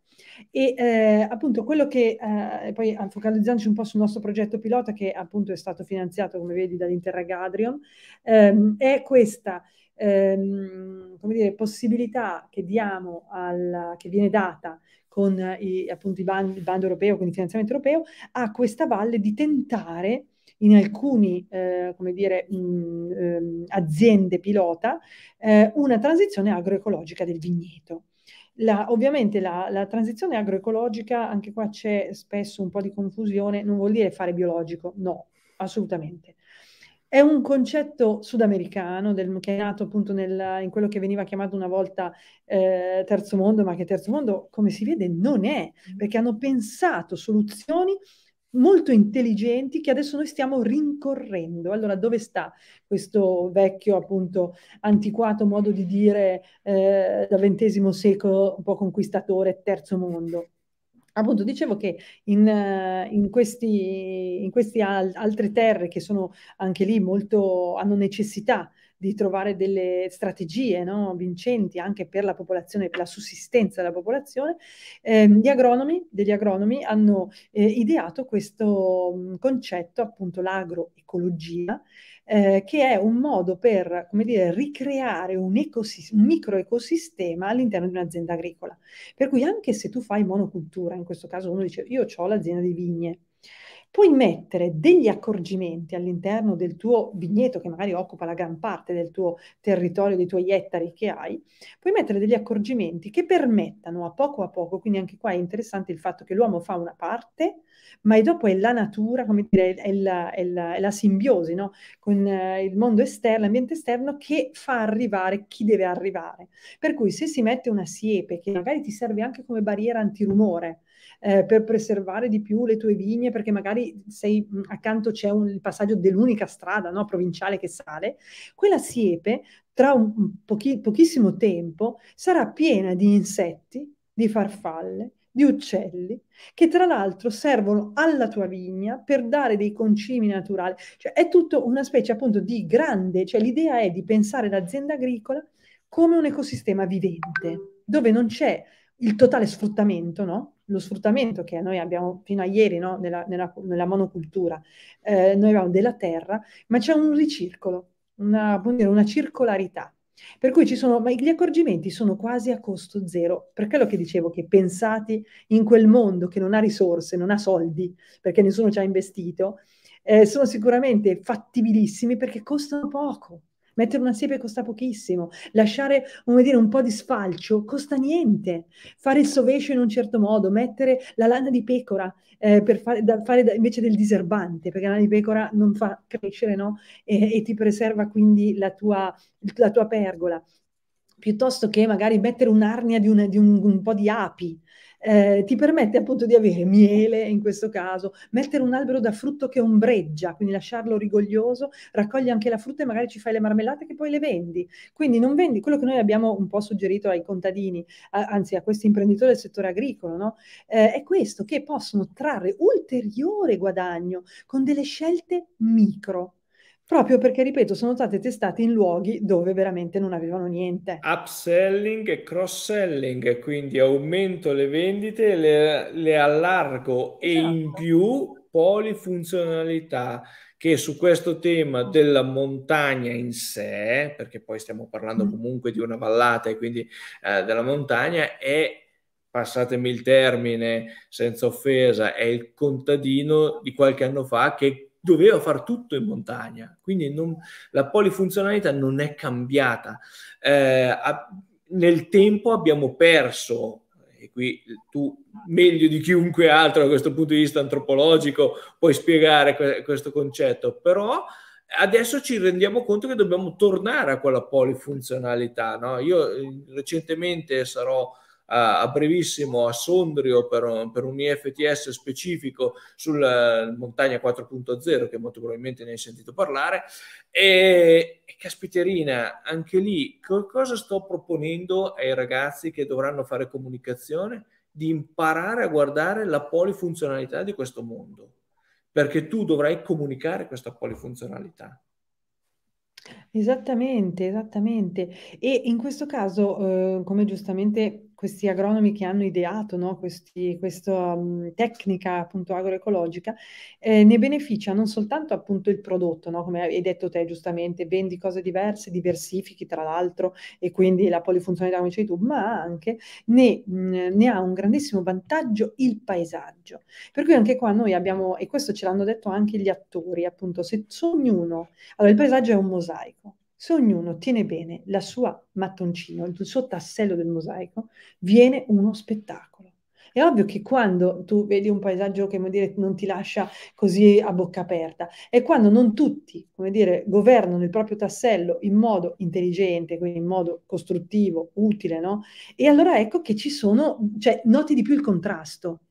E eh, appunto quello che, eh, poi focalizzandoci un po' sul nostro progetto pilota che appunto è stato finanziato, come vedi, dall'Interragadrion, ehm, è questa ehm, come dire, possibilità che diamo, al, che viene data con i, appunto il bando, il bando europeo, con il finanziamento europeo, a questa valle di tentare in alcune eh, ehm, aziende pilota eh, una transizione agroecologica del vigneto. La, ovviamente la, la, transizione agroecologica, anche qua c'è spesso un po' di confusione, non vuol dire fare biologico, no, assolutamente. È un concetto sudamericano del, che è nato appunto nel, in quello che veniva chiamato una volta eh, terzo mondo, ma che terzo mondo, come si vede, non è, mm. perché hanno pensato soluzioni molto intelligenti che adesso noi stiamo rincorrendo. Allora, dove sta questo vecchio, appunto, antiquato modo di dire eh, da XX secolo, un po' conquistatore, terzo mondo? Appunto, dicevo che in, eh, in queste in questi al- altre terre che sono anche lì molto, hanno necessità di trovare delle strategie no, vincenti anche per la popolazione, per la sussistenza della popolazione, eh, gli agronomi, degli agronomi hanno eh, ideato questo mh, concetto, appunto l'agroecologia, eh, che è un modo per, come dire, ricreare un, ecosist- un microecosistema all'interno di un'azienda agricola. Per cui anche se tu fai monocultura, in questo caso uno dice io ho l'azienda di vigne, puoi mettere degli accorgimenti all'interno del tuo vigneto, che magari occupa la gran parte del tuo territorio, dei tuoi ettari che hai, puoi mettere degli accorgimenti che permettano a poco a poco, quindi anche qua è interessante il fatto che l'uomo fa una parte, ma è dopo è la natura, come dire, è la, è la, è la simbiosi no? con eh, il mondo esterno, l'ambiente esterno, che fa arrivare chi deve arrivare. Per cui se si mette una siepe, che magari ti serve anche come barriera antirumore, eh, per preservare di più le tue vigne, perché magari sei, accanto c'è un, il passaggio dell'unica strada no, provinciale che sale, quella siepe tra un pochi, pochissimo tempo sarà piena di insetti, di farfalle, di uccelli che tra l'altro servono alla tua vigna per dare dei concimi naturali. Cioè è tutto una specie appunto di grande, cioè l'idea è di pensare l'azienda agricola come un ecosistema vivente, dove non c'è il totale sfruttamento, no? lo sfruttamento che noi abbiamo fino a ieri no? nella, nella, nella, monocultura, eh, noi abbiamo della terra, ma c'è un ricircolo, una, una circolarità. Per cui ci sono, ma gli accorgimenti sono quasi a costo zero, per lo che dicevo che pensati in quel mondo che non ha risorse, non ha soldi, perché nessuno ci ha investito, eh, sono sicuramente fattibilissimi perché costano poco. Mettere una siepe costa pochissimo, lasciare dire, un po' di sfalcio costa niente, fare il sovescio in un certo modo, mettere la lana di pecora eh, per fare, da, fare da, invece del diserbante, perché la lana di pecora non fa crescere no? e, e ti preserva quindi la tua, la tua pergola piuttosto che magari mettere un'arnia di, una, di un, un, po' di api eh, ti permette appunto di avere miele, in questo caso, mettere un albero da frutto che ombreggia, quindi lasciarlo rigoglioso, raccogli anche la frutta e magari ci fai le marmellate che poi le vendi. Quindi non vendi quello che noi abbiamo un po' suggerito ai contadini, a, anzi a questi imprenditori del settore agricolo, no? eh, è questo che possono trarre ulteriore guadagno con delle scelte micro proprio perché, ripeto, sono state testate in luoghi dove veramente non avevano niente.
Upselling e cross-selling, quindi aumento le vendite, le, le allargo e in esatto. più polifunzionalità che su questo tema della montagna in sé, perché poi stiamo parlando mm. comunque di una vallata e quindi eh, della montagna, è passatemi il termine senza offesa, è il contadino di qualche anno fa che doveva far tutto in montagna, quindi non, la polifunzionalità non è cambiata. Eh, a, nel tempo abbiamo perso, e qui tu meglio di chiunque altro da questo punto di vista antropologico puoi spiegare que- questo concetto, però adesso ci rendiamo conto che dobbiamo tornare a quella polifunzionalità. No? Io eh, recentemente sarò a, a brevissimo a Sondrio per un, per un IFTS specifico sul eh, montagna 4.0 che molto probabilmente ne hai sentito parlare e, e caspiterina anche lì co- cosa sto proponendo ai ragazzi che dovranno fare comunicazione di imparare a guardare la polifunzionalità di questo mondo perché tu dovrai comunicare questa polifunzionalità
Esattamente, esattamente. E in questo caso, eh, come giustamente questi agronomi che hanno ideato no, questi, questa um, tecnica appunto agroecologica, eh, ne beneficia non soltanto appunto il prodotto, no, come hai detto te giustamente, vendi cose diverse, diversifichi tra l'altro e quindi la polifunzionalità come dicevi tu, ma anche ne, mh, ne, ha un grandissimo vantaggio il paesaggio. Per cui anche qua noi abbiamo, e questo ce l'hanno detto anche gli attori appunto, se ognuno, allora il paesaggio è un mosaico, se ognuno tiene bene la sua mattoncino, il suo tassello del mosaico, viene uno spettacolo. È ovvio che quando tu vedi un paesaggio che dire, non ti lascia così a bocca aperta, è quando non tutti come dire, governano il proprio tassello in modo intelligente, quindi in modo costruttivo, utile, no? E allora ecco che ci sono, cioè, noti di più il contrasto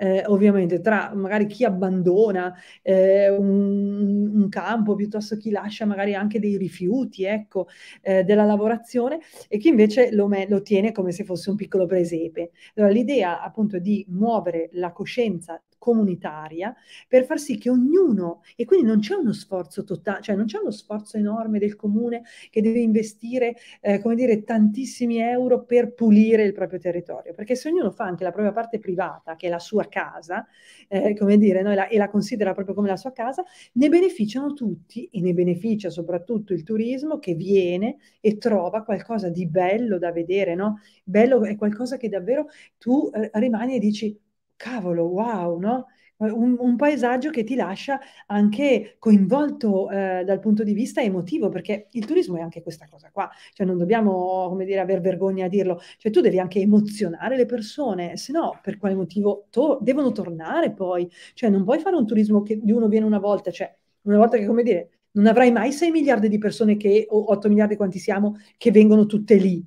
eh, ovviamente tra magari chi abbandona eh, un, un, campo piuttosto chi lascia magari anche dei rifiuti ecco, eh, della lavorazione e chi invece lo, me- lo tiene come se fosse un piccolo presepe. Allora l'idea appunto di muovere la coscienza comunitaria per far sì che ognuno, e quindi non c'è uno sforzo totale, cioè non c'è uno sforzo enorme del comune che deve investire, eh, come dire, tantissimi euro per pulire il proprio territorio, perché se ognuno fa anche la propria parte privata, che è la sua casa, eh, come dire, no, e, la, e la considera proprio come la sua casa, ne beneficiano tutti e ne beneficia soprattutto il turismo che viene e trova qualcosa di bello da vedere, no? Bello è qualcosa che davvero tu eh, rimani e dici cavolo, wow, no? Un, un, paesaggio che ti lascia anche coinvolto eh, dal punto di vista emotivo, perché il turismo è anche questa cosa qua, cioè non dobbiamo, come dire, aver vergogna a dirlo, cioè tu devi anche emozionare le persone, se no per quale motivo to- devono tornare poi, cioè non puoi fare un turismo che di uno viene una volta, cioè una volta che, come dire, non avrai mai 6 miliardi di persone che, o 8 miliardi quanti siamo, che vengono tutte lì.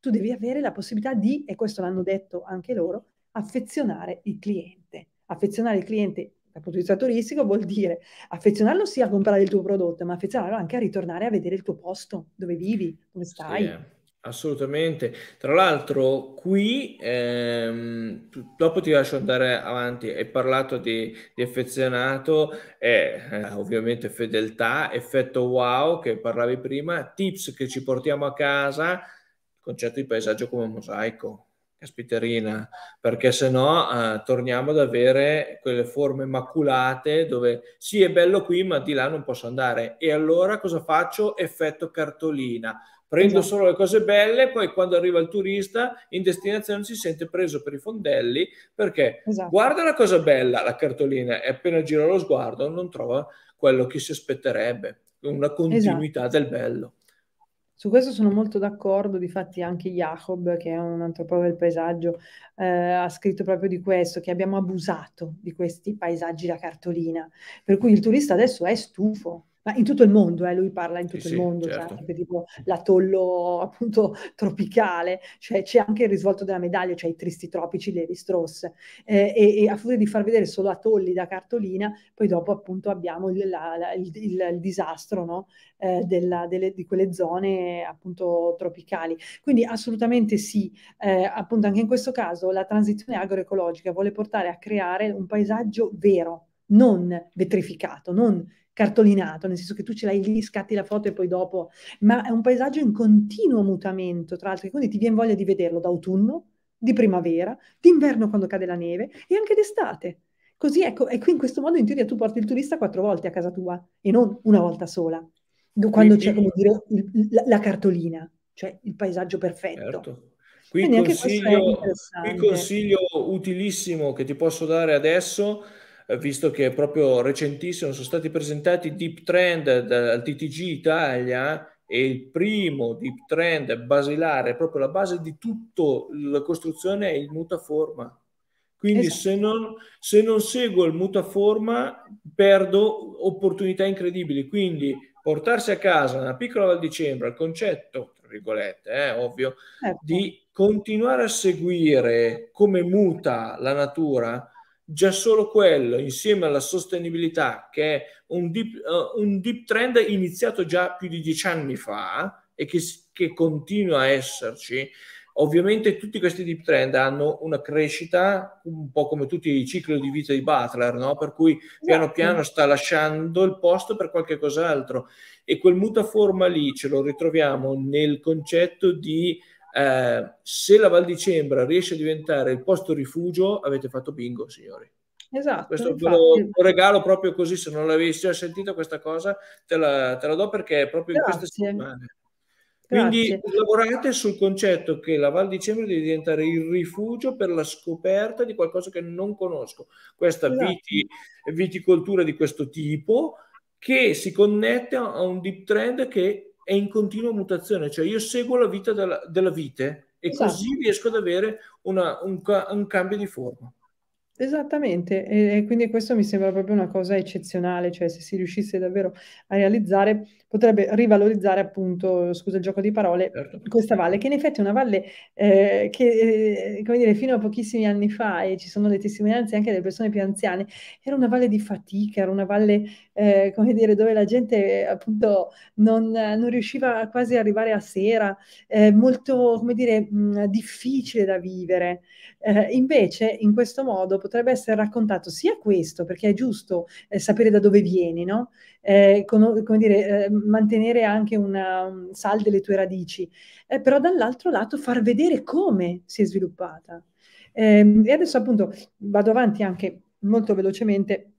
Tu devi avere la possibilità di, e questo l'hanno detto anche loro, affezionare il cliente. Affezionare il cliente dal punto di vista turistico vuol dire affezionarlo sia a comprare il tuo prodotto, ma affezionarlo anche a ritornare a vedere il tuo posto, dove vivi, come stai. Sì,
assolutamente. Tra l'altro, qui ehm, dopo ti lascio andare avanti. Hai parlato di, di affezionato, e, eh, ovviamente fedeltà, effetto wow che parlavi prima, tips che ci portiamo a casa, concetto di paesaggio come mosaico Caspiterina, perché se no eh, torniamo ad avere quelle forme maculate dove sì è bello qui ma di là non posso andare e allora cosa faccio? Effetto cartolina, prendo esatto. solo le cose belle, poi quando arriva il turista in destinazione si sente preso per i fondelli perché esatto. guarda la cosa bella la cartolina e appena gira lo sguardo non trova quello che si aspetterebbe, una continuità esatto. del bello. Su questo
sono molto d'accordo, difatti anche Jacob, che è un antropologo del paesaggio, eh, ha scritto proprio di questo, che abbiamo abusato di questi paesaggi da cartolina, per cui il turista adesso è stufo ma in tutto il mondo, eh, lui parla in tutto sì, il mondo, cioè certo. cioè, tipo l'atollo appunto tropicale, cioè c'è anche il risvolto della medaglia, cioè i tristi tropici Levi Strauss, eh, e, e, a furia di far vedere solo atolli da cartolina, poi dopo appunto abbiamo il, la, la, il, il, il disastro no? eh, della, delle, di quelle zone appunto tropicali. Quindi assolutamente sì, eh, appunto anche in questo caso la transizione agroecologica vuole portare a creare un paesaggio vero, non vetrificato, non cartolinato, nel senso che tu ce l'hai lì, scatti la foto e poi dopo, ma è un paesaggio in continuo mutamento, tra l'altro, quindi ti viene voglia di vederlo d'autunno, di primavera, d'inverno quando cade la neve e anche d'estate. Così ecco, e qui in questo modo in teoria tu porti il turista quattro volte a casa tua e non una volta sola, quando Quindi, c'è come dire il, la, la, cartolina, cioè il paesaggio perfetto.
Certo. Qui, consiglio, qui consiglio utilissimo che ti posso dare adesso eh, visto che proprio recentissimo sono stati presentati Deep Trend dal TTG Italia e il primo Deep Trend basilare, proprio la base di tutto la costruzione è il mutaforma. Quindi esatto. se, non, se non seguo il mutaforma perdo opportunità incredibili. Quindi portarsi a casa una piccola Val di Cembra il concetto, tra virgolette, eh, ovvio, certo. di continuare a seguire come muta la natura, già solo quello, insieme alla sostenibilità, che è un deep, uh, un deep trend iniziato già più di dieci anni fa e che, che continua a esserci, Ovviamente tutti questi deep trend hanno una crescita un po' come tutti i cicli di vita di Butler, no? per cui piano certo. piano sta lasciando il posto per qualche cos'altro e quel mutaforma lì ce lo ritroviamo nel concetto di eh, se la Val di Cembra riesce a diventare il posto rifugio, avete fatto bingo, signori. Esatto. Questo ve lo, lo, regalo proprio così, se non l'avessi già sentito questa cosa, te la, te la do perché è proprio Grazie. in queste settimane. Quindi Grazie. lavorate sul concetto che la Val di Cembra deve diventare il rifugio per la scoperta di qualcosa che non conosco. Questa esatto. viti, viticoltura di questo tipo che si connette a un deep trend che è in continua mutazione, cioè io seguo la vita della, della vite e esatto. così riesco ad avere una, un, un cambio di forma.
Esattamente, e, quindi questo mi sembra proprio una cosa eccezionale, cioè se si riuscisse davvero a realizzare potrebbe rivalorizzare appunto, scusa il gioco di parole, certo. questa valle, che in effetti è una valle eh, che, eh, come dire, fino a pochissimi anni fa, e ci sono le testimonianze anche delle persone più anziane, era una valle di fatica, era una valle, eh, come dire, dove la gente appunto non, non riusciva quasi ad arrivare a sera, eh, molto, come dire, mh, difficile da vivere. Eh, invece, in questo modo potrebbe essere raccontato sia questo, perché è giusto eh, sapere da dove vieni, no? eh, con, come dire, eh, mantenere anche una, un sal delle tue radici, eh, però dall'altro lato far vedere come si è sviluppata. Ehm, e adesso appunto vado avanti anche molto velocemente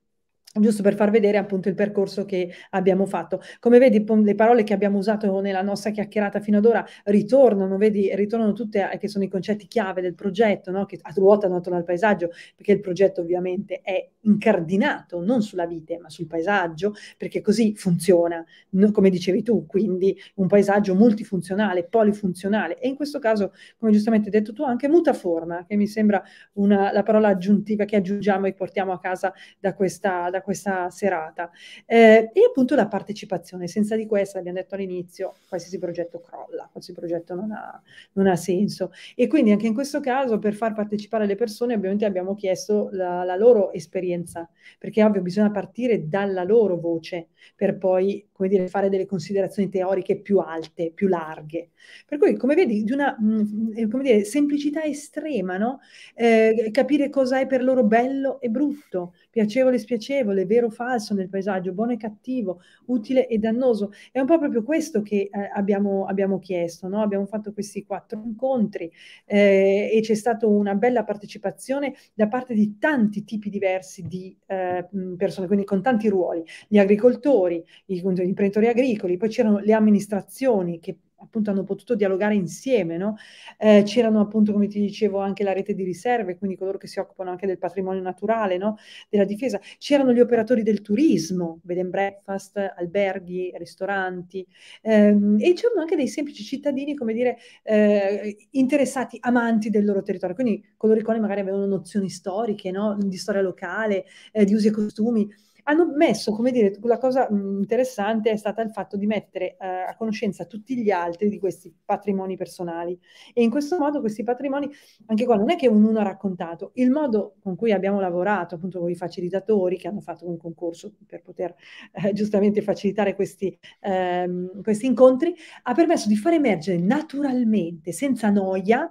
giusto per far vedere appunto il percorso che abbiamo fatto. Come vedi, le parole che abbiamo usato nella nostra chiacchierata fino ad ora ritornano, vedi, ritornano tutte a, che sono i concetti chiave del progetto, no? che ruotano attorno al paesaggio, perché il progetto ovviamente è incardinato non sulla vite, ma sul paesaggio, perché così funziona, no, come dicevi tu, quindi un paesaggio multifunzionale, polifunzionale e in questo caso, come giustamente detto tu, anche mutaforma, che mi sembra una, la parola aggiuntiva che aggiungiamo e portiamo a casa da questa da questa serata. Eh, e appunto la partecipazione, senza di questa, abbiamo detto all'inizio, qualsiasi progetto crolla, qualsiasi progetto non ha, non ha, senso. E quindi anche in questo caso, per far partecipare le persone, ovviamente abbiamo chiesto la, la loro esperienza, perché ovvio bisogna partire dalla loro voce per poi, come dire, fare delle considerazioni teoriche più alte, più larghe. Per cui, come vedi, di una mm, mm, eh, come dire, semplicità estrema, no? eh, capire cosa è per loro bello e brutto, piacevole e spiacevole regole, vero o falso nel paesaggio, buono e cattivo, utile e dannoso. È un po' proprio questo che eh, abbiamo, abbiamo, chiesto, no? abbiamo fatto questi quattro incontri eh, e c'è stata una bella partecipazione da parte di tanti tipi diversi di eh, persone, quindi con tanti ruoli, gli agricoltori, gli imprenditori agricoli, poi c'erano le amministrazioni che appunto hanno potuto dialogare insieme, no? eh, c'erano appunto, come ti dicevo, anche la rete di riserve, quindi coloro che si occupano anche del patrimonio naturale, no? della difesa, c'erano gli operatori del turismo, bed and breakfast, alberghi, ristoranti, ehm, e c'erano anche dei semplici cittadini, come dire, eh, interessati, amanti del loro territorio, quindi coloro i quali magari avevano nozioni storiche, no? di storia locale, eh, di usi e costumi, hanno messo, come dire, la cosa mm, interessante è stata il fatto di mettere eh, a conoscenza tutti gli altri di questi patrimoni personali e in questo modo questi patrimoni, anche qua non è che uno ha raccontato, il modo con cui abbiamo lavorato appunto con i facilitatori che hanno fatto un concorso per poter eh, giustamente facilitare questi, ehm, questi incontri, ha permesso di far emergere naturalmente, senza noia,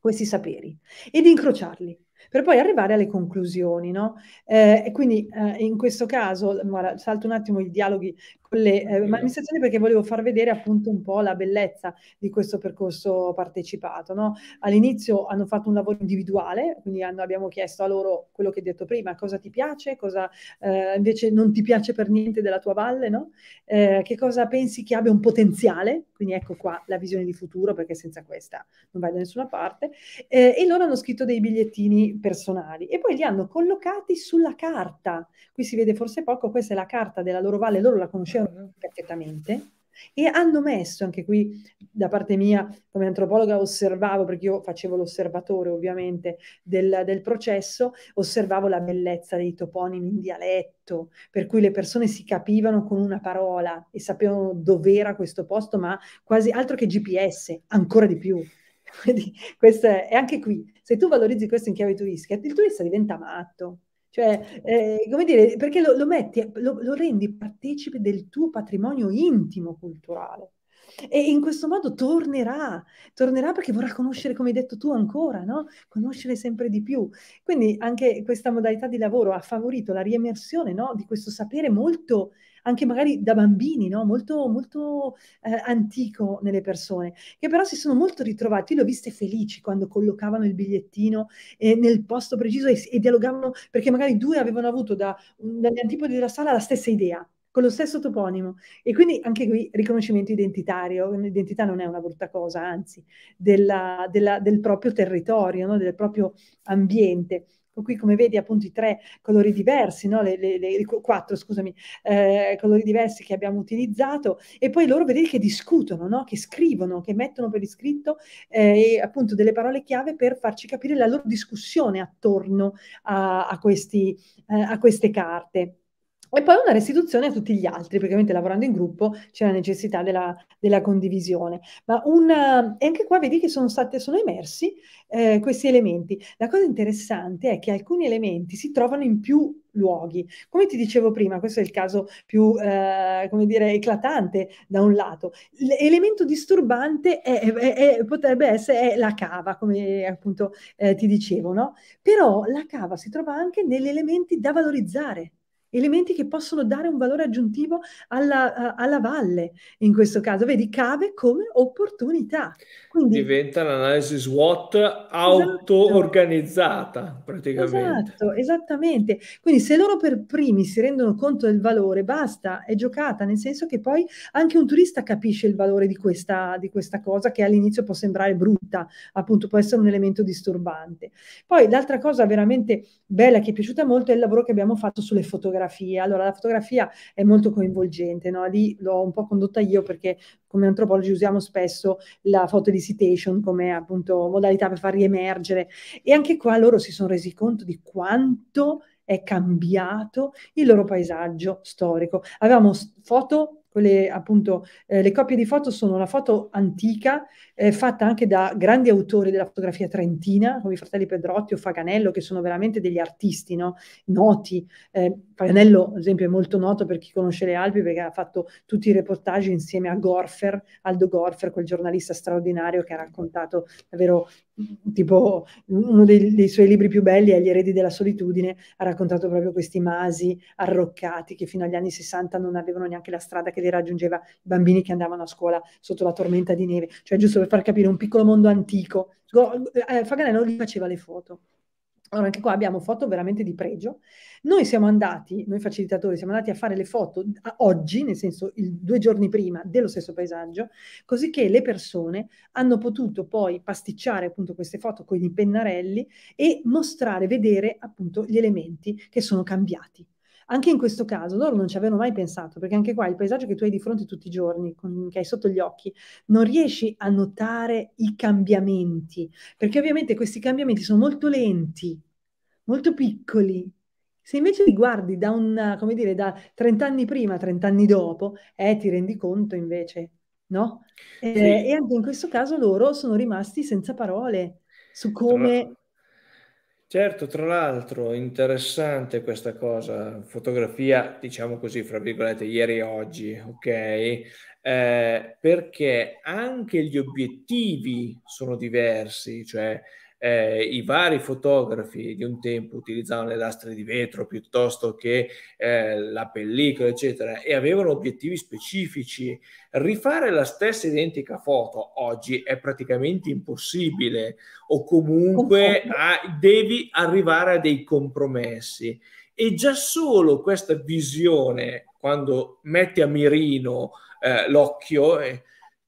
questi saperi e di incrociarli per poi arrivare alle conclusioni, no? Eh, e quindi eh, in questo caso, guarda, salto un attimo i dialoghi le eh, manifestazioni perché volevo far vedere appunto un po' la bellezza di questo percorso partecipato. No? All'inizio hanno fatto un lavoro individuale, quindi hanno, abbiamo chiesto a loro quello che ho detto prima, cosa ti piace, cosa eh, invece non ti piace per niente della tua valle, no? eh, che cosa pensi che abbia un potenziale, quindi ecco qua la visione di futuro perché senza questa non vai da nessuna parte, eh, e loro hanno scritto dei bigliettini personali e poi li hanno collocati sulla carta. Qui si vede forse poco, questa è la carta della loro valle, loro la conoscevano funzionano perfettamente e hanno messo, anche qui da parte mia come antropologa osservavo, perché io facevo l'osservatore ovviamente del, del, processo, osservavo la bellezza dei toponimi in dialetto, per cui le persone si capivano con una parola e sapevano dov'era questo posto, ma quasi altro che GPS, ancora di più. Quindi questo è, anche qui, se tu valorizzi questo in chiave turistica, il turista diventa matto, cioè, eh, come dire, perché lo, lo metti, lo, lo rendi partecipe del tuo patrimonio intimo culturale. E in questo modo tornerà, tornerà perché vorrà conoscere, come hai detto tu, ancora, no? conoscere sempre di più. Quindi anche questa modalità di lavoro ha favorito la riemersione no? di questo sapere molto anche magari da bambini, no? molto, molto eh, antico nelle persone, che però si sono molto ritrovati, l'ho viste felici quando collocavano il bigliettino eh, nel posto preciso e, e, dialogavano, perché magari due avevano avuto da, dagli antipodi della sala la stessa idea con lo stesso toponimo. E quindi anche qui riconoscimento identitario, l'identità non è una brutta cosa, anzi, della, della, del proprio territorio, no? del proprio ambiente. Qui come vedi appunto i tre colori diversi, no? le, le, le, quattro scusami, eh, colori diversi che abbiamo utilizzato e poi loro vedi che discutono, no? che scrivono, che mettono per iscritto eh, appunto delle parole chiave per farci capire la loro discussione attorno a, a, questi, eh, a queste carte. E poi una restituzione a tutti gli altri, perché ovviamente lavorando in gruppo c'è la necessità della, della condivisione. Ma una, e anche qua vedi che sono, state, sono emersi eh, questi elementi. La cosa interessante è che alcuni elementi si trovano in più luoghi. Come ti dicevo prima, questo è il caso più, eh, come dire, eclatante da un lato. L'elemento disturbante è, è, è, potrebbe essere la cava, come appunto eh, ti dicevo, no? Però la cava si trova anche negli elementi da valorizzare elementi che possono dare un valore aggiuntivo alla, alla valle, in questo caso, vedi, cave come opportunità.
Quindi, Diventa l'analisi SWOT auto-organizzata, praticamente.
Esatto, esattamente. Quindi se loro per primi si rendono conto del valore, basta, è giocata, nel senso che poi anche un turista capisce il valore di questa, di questa cosa che all'inizio può sembrare brutta, appunto può essere un elemento disturbante. Poi l'altra cosa veramente bella che è piaciuta molto è il lavoro che abbiamo fatto sulle fotografie fotografia. Allora, la fotografia è molto coinvolgente, no? lì l'ho un po' condotta io perché come antropologi usiamo spesso la foto di citation come appunto modalità per far riemergere e anche qua loro si sono resi conto di quanto è cambiato il loro paesaggio storico. Avevamo foto quelle appunto eh, le coppie di foto sono la foto antica eh, fatta anche da grandi autori della fotografia trentina, come i fratelli Pedrotti o Faganello, che sono veramente degli artisti no? noti. Eh, Faganello, ad esempio, è molto noto per chi conosce le Alpi, perché ha fatto tutti i reportage insieme a Gorfer, Aldo Gorfer, quel giornalista straordinario che ha raccontato davvero tipo uno dei, dei suoi libri più belli Gli eredi della solitudine, ha raccontato proprio questi masi arroccati che fino agli anni 60 non avevano neanche la strada che li raggiungeva, i bambini che andavano a scuola sotto la tormenta di neve. Cioè, giusto per per capire un piccolo mondo antico. Eh, Faganello gli faceva le foto. Allora, anche qua abbiamo foto veramente di pregio. Noi siamo andati, noi facilitatori, siamo andati a fare le foto oggi, nel senso il, due giorni prima, dello stesso paesaggio, così che le persone hanno potuto poi pasticciare appunto queste foto con i pennarelli e mostrare, vedere appunto gli elementi che sono cambiati. Anche in questo caso loro non ci avevano mai pensato, perché anche qua il paesaggio che tu hai di fronte tutti i giorni, con, che hai sotto gli occhi, non riesci a notare i cambiamenti, perché ovviamente questi cambiamenti sono molto lenti, molto piccoli, se invece li guardi da, una, dire, da 30 anni prima, 30 anni dopo, eh, ti rendi conto invece, no? Eh, E anche in questo caso loro sono rimasti senza parole su come
Certo, tra l'altro interessante questa cosa, fotografia, diciamo così, fra virgolette, ieri e oggi, ok? Eh, perché anche gli obiettivi sono diversi, cioè eh, i vari fotografi di un tempo utilizzavano le lastre di vetro piuttosto che eh, la pellicola, eccetera, e avevano obiettivi specifici. Rifare la stessa identica foto oggi è praticamente impossibile o comunque a, devi arrivare a dei compromessi. E già solo questa visione, quando metti a mirino eh, l'occhio, eh,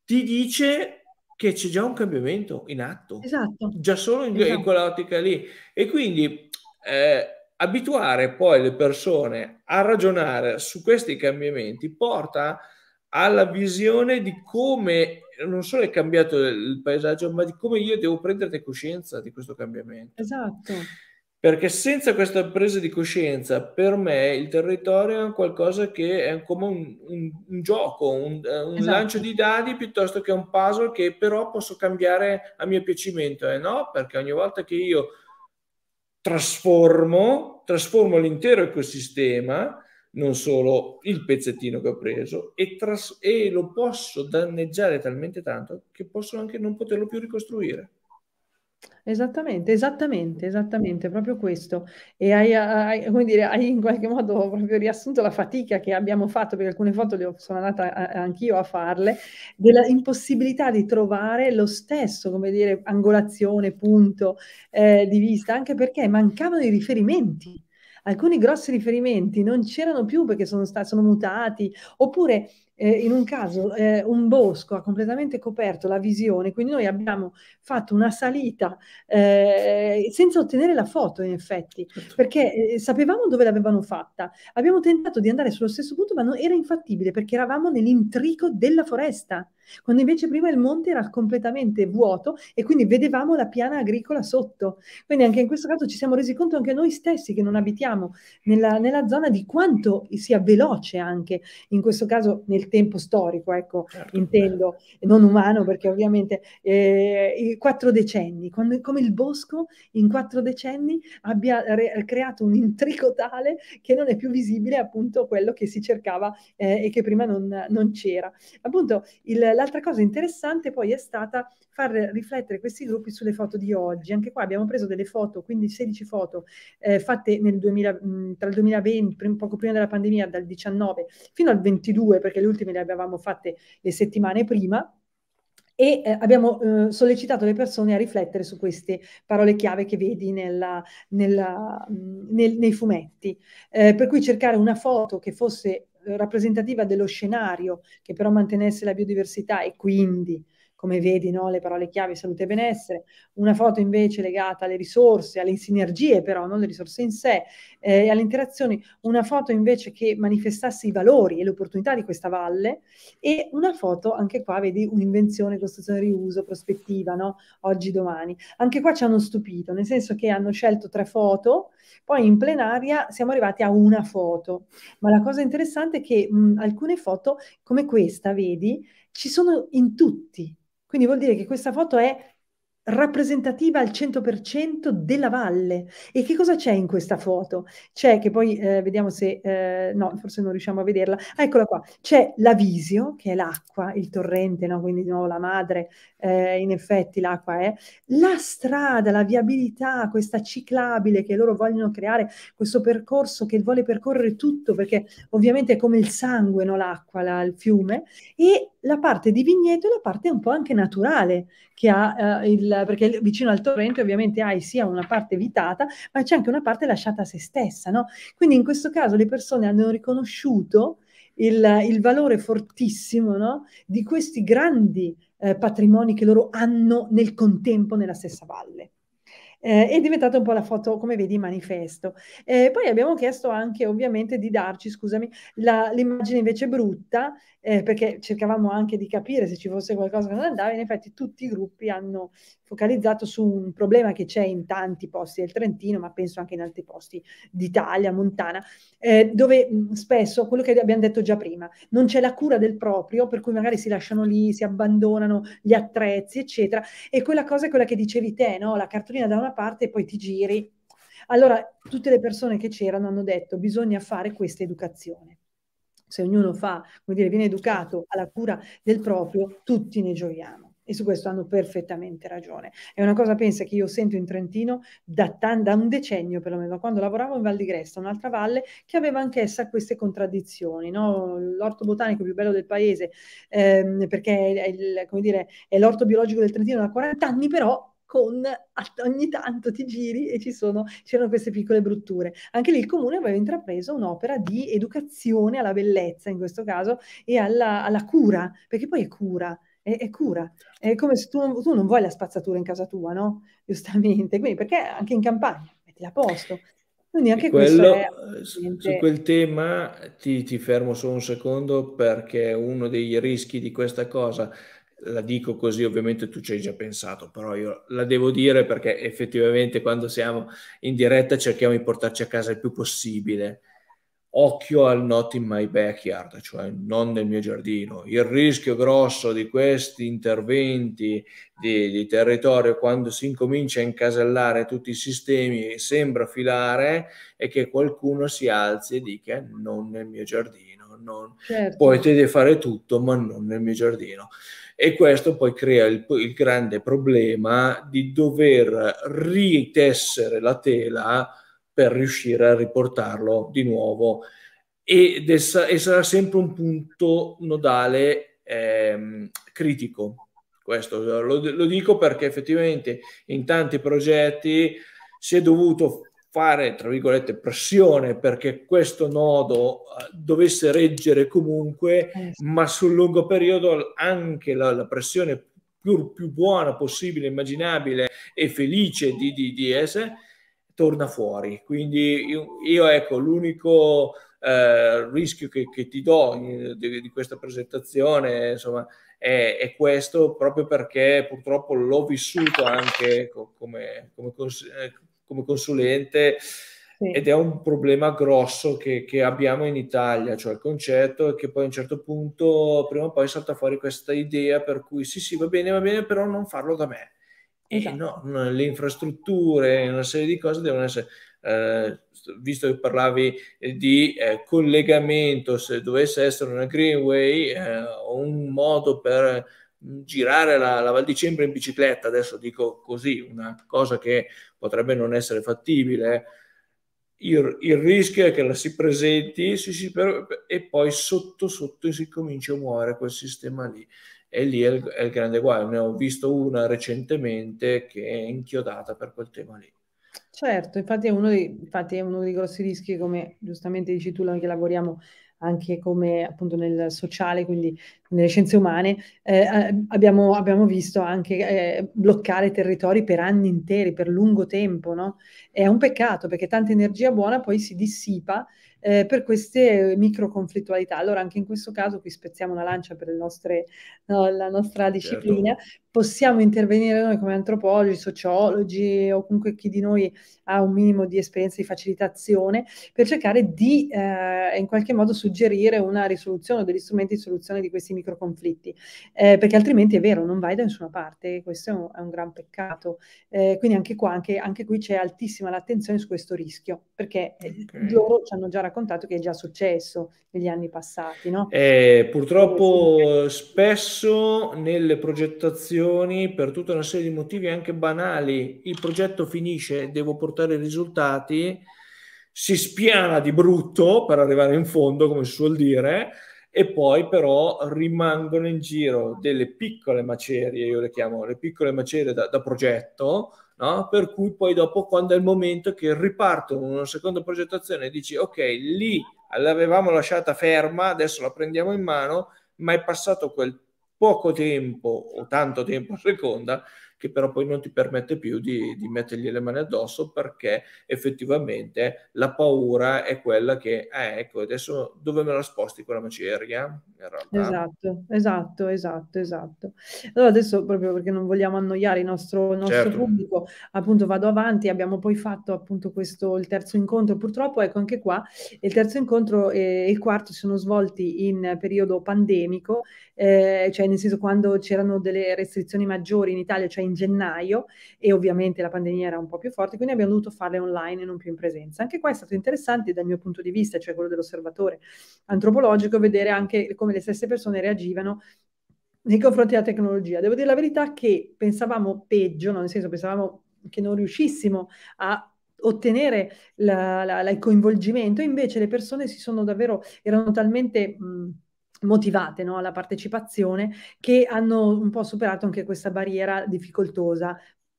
ti dice che c'è già un cambiamento in atto, esatto. già solo in, esatto. in quell'ottica lì. E quindi eh, abituare poi le persone a ragionare su questi cambiamenti porta alla visione di come non solo è cambiato il paesaggio, ma di come io devo prendere coscienza di questo cambiamento. Esatto. Perché senza questa presa di coscienza, per me il territorio è qualcosa che è come un, un, un gioco, un, eh, un esatto. lancio di dadi piuttosto che un puzzle che però posso cambiare a mio piacimento. eh no, perché ogni volta che io trasformo, trasformo l'intero ecosistema, non solo il pezzettino che ho preso, e, tras- e lo posso danneggiare talmente tanto che posso anche non poterlo più ricostruire.
Esattamente, esattamente, esattamente, proprio questo. E hai, hai, come dire, hai in qualche modo proprio riassunto la fatica che abbiamo fatto, perché alcune foto ho, sono andata a, anch'io a farle, della impossibilità di trovare lo stesso, come dire, angolazione, punto eh, di vista, anche perché mancavano i riferimenti. Alcuni grossi riferimenti non c'erano più perché sono, stati, sono mutati, oppure eh, in un caso eh, un bosco ha completamente coperto la visione, quindi noi abbiamo fatto una salita eh, senza ottenere la foto in effetti, certo. perché eh, sapevamo dove l'avevano fatta, abbiamo tentato di andare sullo stesso punto ma non, era infattibile perché eravamo nell'intrico della foresta, quando invece prima il monte era completamente vuoto e quindi vedevamo la piana agricola sotto. Quindi anche in questo caso ci siamo resi conto anche noi stessi che non abitiamo nella, nella zona di quanto sia veloce anche in questo caso nel del tempo storico, ecco, certo, intendo, eh. non umano, perché ovviamente eh, i quattro decenni, quando, come il bosco in quattro decenni abbia re- creato un intrico tale che non è più visibile appunto quello che si cercava eh, e che prima non, non c'era. Appunto, il, l'altra cosa interessante poi è stata far riflettere questi gruppi sulle foto di oggi. Anche qua abbiamo preso delle foto, quindi 16 foto eh, fatte 2000, mh, mm, tra il 2020, prim, poco prima della pandemia, dal 19 fino al 22, perché le ultime le avevamo fatte le settimane prima e eh, abbiamo eh, sollecitato le persone a riflettere su queste parole chiave che vedi nella, nella, mh, mm, nel, nei fumetti. Eh, per cui cercare una foto che fosse eh, rappresentativa dello scenario, che però mantenesse la biodiversità e quindi come vedi no? le parole chiave salute e benessere, una foto invece legata alle risorse, alle sinergie però, non le risorse in sé, eh, alle interazioni, una foto invece che manifestasse i valori e le opportunità di questa valle e una foto, anche qua vedi, un'invenzione, costruzione, riuso, prospettiva, no? oggi, domani. Anche qua ci hanno stupito, nel senso che hanno scelto tre foto, poi in plenaria siamo arrivati a una foto, ma la cosa interessante è che mh, alcune foto come questa, vedi, ci sono in tutti, quindi vuol dire che questa foto è rappresentativa al 100% della valle. E che cosa c'è in questa foto? C'è che poi eh, vediamo se eh, no, forse non riusciamo a vederla. Ah, eccola qua. C'è l'avisio, che è l'acqua, il torrente, no? quindi di nuovo la madre, eh, in effetti l'acqua è la strada, la viabilità, questa ciclabile che loro vogliono creare, questo percorso che vuole percorrere tutto, perché ovviamente è come il sangue, no? l'acqua, la, il fiume e la parte di vigneto e la parte un po' anche naturale, che ha, eh, il, perché vicino al torrente ovviamente hai sia una parte vitata, ma c'è anche una parte lasciata a se stessa. No? Quindi in questo caso le persone hanno riconosciuto il, il valore fortissimo no? di questi grandi eh, patrimoni che loro hanno nel contempo nella stessa valle eh, è diventata un po' la foto, come vedi, manifesto. Eh, poi abbiamo chiesto anche ovviamente di darci, scusami, la, l'immagine invece brutta, eh, perché cercavamo anche di capire se ci fosse qualcosa che non andava, in effetti tutti i gruppi hanno focalizzato su un problema che c'è in tanti posti del Trentino, ma penso anche in altri posti d'Italia, Montana, eh, dove mm, spesso, quello che abbiamo detto già prima, non c'è la cura del proprio, per cui magari si lasciano lì, si abbandonano gli attrezzi, eccetera. E quella cosa è quella che dicevi te, no? la cartolina da una parte e poi ti giri. Allora, tutte le persone che c'erano hanno detto bisogna fare questa educazione. Se ognuno fa, come dire, viene educato alla cura del proprio, tutti ne gioiamo. E su questo hanno perfettamente ragione. È una cosa, pensa, che io sento in Trentino da, t- da un decennio perlomeno, quando lavoravo in Val di Gresta, un'altra valle, che aveva anch'essa queste contraddizioni. No? L'orto botanico più bello del paese, ehm, perché è, il, dire, è l'orto biologico del Trentino da 40 anni, però con ogni tanto ti giri e ci sono, c'erano queste piccole brutture. Anche lì il comune aveva intrapreso un'opera di educazione alla bellezza in questo caso e alla, alla cura, perché poi è cura. È, cura, è come se tu non, tu non vuoi la spazzatura in casa tua, no? Giustamente, quindi perché anche in campagna, metti la posto, quindi anche quello, è... su, su quel
tema ti, ti, fermo solo un secondo perché uno dei rischi di questa cosa la dico così, ovviamente tu ci hai già pensato, però io la devo dire perché effettivamente quando siamo in diretta cerchiamo di portarci a casa il più possibile. Occhio al not in my backyard, cioè non nel mio giardino. Il rischio grosso di questi interventi di, di territorio quando si incomincia a incasellare tutti i sistemi sembra filare è che qualcuno si alzi e dica non nel mio giardino. Non. Certo. Poi fare tutto, ma non nel mio giardino e questo poi crea il, il grande problema di dover ritessere la tela per riuscire a riportarlo di nuovo ed è, e sarà sempre un punto nodale ehm, critico. Questo lo, lo dico perché effettivamente in tanti progetti si è dovuto fare, tra virgolette, pressione perché questo nodo eh, dovesse reggere comunque, eh, sì. ma sul lungo periodo anche la, la pressione più, più, buona possibile, immaginabile e felice di, di, di essere, torna fuori. Quindi io, io ecco, l'unico eh, rischio che, che, ti do di, di questa presentazione, insomma, è, è, questo proprio perché purtroppo l'ho vissuto anche co- come, come, eh, come consulente sì. ed è un problema grosso che, che, abbiamo in Italia, cioè il concetto è che poi a un certo punto prima o poi salta fuori questa idea per cui sì sì va bene va bene però non farlo da me. Esatto. E no, le infrastrutture, una serie di cose devono essere... Eh, visto che parlavi eh, di eh, collegamento, se dovesse essere una greenway eh, un modo per girare la, la Val di Cembra in bicicletta, adesso dico così, una cosa che potrebbe non essere fattibile, il, il, rischio è che la si presenti si, si, per, e poi sotto sotto si comincia a muovere quel sistema lì. E lì è il, è il, grande guaio. Ne ho visto una recentemente che è inchiodata per quel tema lì.
Certo, infatti è uno dei, è uno dei grossi rischi, come giustamente dici tu, anche lavoriamo anche come appunto nel sociale, quindi nelle scienze umane, eh, abbiamo, abbiamo, visto anche eh, bloccare territori per anni interi, per lungo tempo, no? È un peccato perché tanta energia buona poi si dissipa eh, per queste eh, micro conflittualità. Allora anche in questo caso qui spezziamo una lancia per nostre, no, la nostra disciplina, certo. possiamo intervenire noi come antropologi, sociologi o comunque chi di noi ha un minimo di esperienza di facilitazione per cercare di eh, in qualche modo suggerire una risoluzione o degli strumenti di soluzione di questi microconflitti, eh, perché altrimenti è vero, non vai da nessuna parte, questo è un, è un gran peccato. Eh, quindi anche qua, anche, anche qui c'è altissima l'attenzione su questo rischio, perché eh, okay. loro ci hanno già raccontato raccontato che è già successo negli anni passati.
No? Eh, purtroppo spesso nelle progettazioni, per tutta una serie di motivi anche banali, il progetto finisce, devo portare i risultati, si spiana di brutto per arrivare in fondo, come si suol dire, e poi però rimangono in giro delle piccole macerie, io le chiamo le piccole macerie da, da progetto, No? Per cui poi dopo quando è il momento che ripartono una seconda progettazione dici ok, lì l'avevamo lasciata ferma, adesso la prendiamo in mano, ma è passato quel poco tempo o tanto tempo a seconda che però poi non ti permette più di, di mettergli le mani addosso perché effettivamente la paura è quella che, eh, ecco, adesso dove me la sposti quella maceria? Esatto,
esatto, esatto, esatto. Allora adesso proprio perché non vogliamo annoiare il nostro, il nostro certo. pubblico, appunto vado avanti, abbiamo poi fatto appunto questo, il terzo incontro, purtroppo ecco anche qua, il terzo incontro e il quarto si sono svolti in periodo pandemico, eh, cioè nel senso quando c'erano delle restrizioni maggiori in Italia, cioè in gennaio e ovviamente la pandemia era un po' più forte, quindi abbiamo dovuto farle online e non più in presenza. Anche qua è stato interessante dal mio punto di vista, cioè quello dell'osservatore antropologico, vedere anche come le stesse persone reagivano nei confronti della tecnologia. Devo dire la verità che pensavamo peggio, no? nel senso pensavamo che non riuscissimo a ottenere la, la, la, il coinvolgimento, invece le persone si sono davvero, erano talmente... Mh, motivate no, alla partecipazione che hanno un po' superato anche questa barriera difficoltosa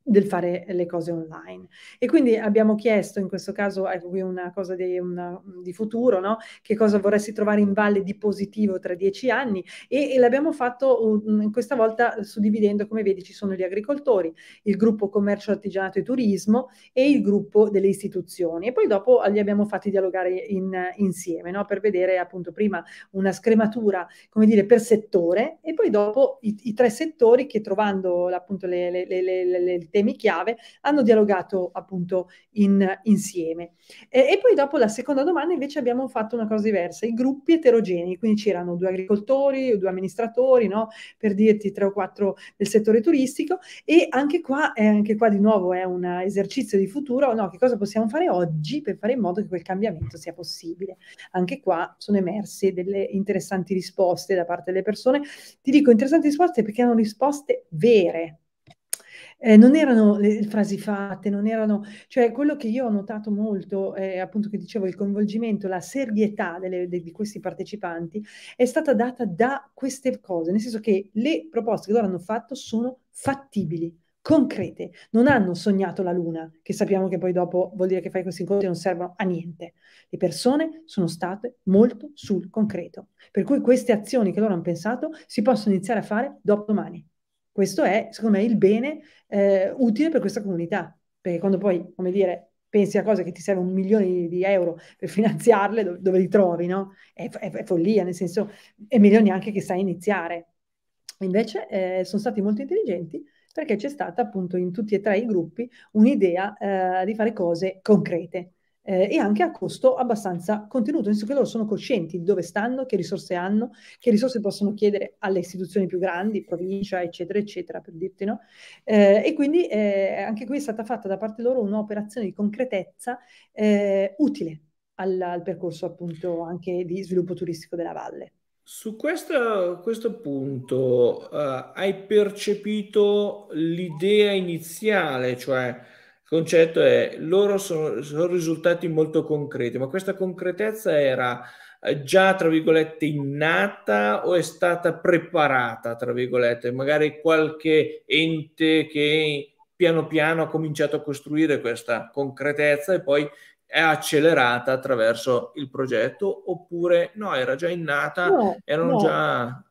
del fare le cose online. E quindi abbiamo chiesto, in questo caso è ecco una cosa di, una, di futuro, no? che cosa vorresti trovare in valle di positivo tra dieci anni e, e l'abbiamo fatto um, questa volta suddividendo, come vedi ci sono gli agricoltori, il gruppo commercio, artigianato e turismo e il gruppo delle istituzioni. E poi dopo li abbiamo fatti dialogare in, insieme no? per vedere appunto prima una scrematura, come dire, per settore e poi dopo i, i tre settori che trovando appunto le, le, le, le temi chiave, hanno dialogato appunto in, insieme. E, e, poi dopo la seconda domanda invece abbiamo fatto una cosa diversa, i gruppi eterogenei, quindi c'erano due agricoltori, due amministratori, no? per dirti tre o quattro del settore turistico e anche qua, eh, anche qua di nuovo è un esercizio di futuro, no? che cosa possiamo fare oggi per fare in modo che quel cambiamento sia possibile. Anche qua sono emerse delle interessanti risposte da parte delle persone, ti dico interessanti risposte perché erano risposte vere, eh, non erano le frasi fatte, non erano, cioè quello che io ho notato molto, eh, appunto che dicevo, il coinvolgimento, la serietà delle, de, di questi partecipanti è stata data da queste cose, nel senso che le proposte che loro hanno fatto sono fattibili, concrete, non hanno sognato la luna, che sappiamo che poi dopo vuol dire che fai questi incontri e non servono a niente. Le persone sono state molto sul concreto, per cui queste azioni che loro hanno pensato si possono iniziare a fare dopo domani. Questo è, secondo me, il bene eh, utile per questa comunità, perché quando poi, come dire, pensi a cose che ti servono un milione di euro per finanziarle, dove, dove li trovi, no? È, è, è, follia, nel senso, è meglio neanche che sai iniziare. Invece eh, sono stati molto intelligenti perché c'è stata appunto in tutti e tre i gruppi un'idea eh, di fare cose concrete eh, e anche a costo abbastanza contenuto, nel senso che loro sono coscienti di dove stanno, che risorse hanno, che risorse possono chiedere alle istituzioni più grandi, provincia, eccetera, eccetera, per dirti no. Eh, e quindi eh, anche qui è stata fatta da parte loro un'operazione di concretezza eh, utile al, al, percorso appunto anche di sviluppo turistico della valle.
Su questo, questo punto eh, hai percepito l'idea iniziale, cioè concetto è loro sono, sono risultati molto concreti, ma questa concretezza era eh, già, tra virgolette, innata o è stata preparata, tra virgolette, magari qualche ente che piano piano ha cominciato a costruire questa concretezza e poi è accelerata attraverso il progetto oppure no, era già innata, no, erano no. già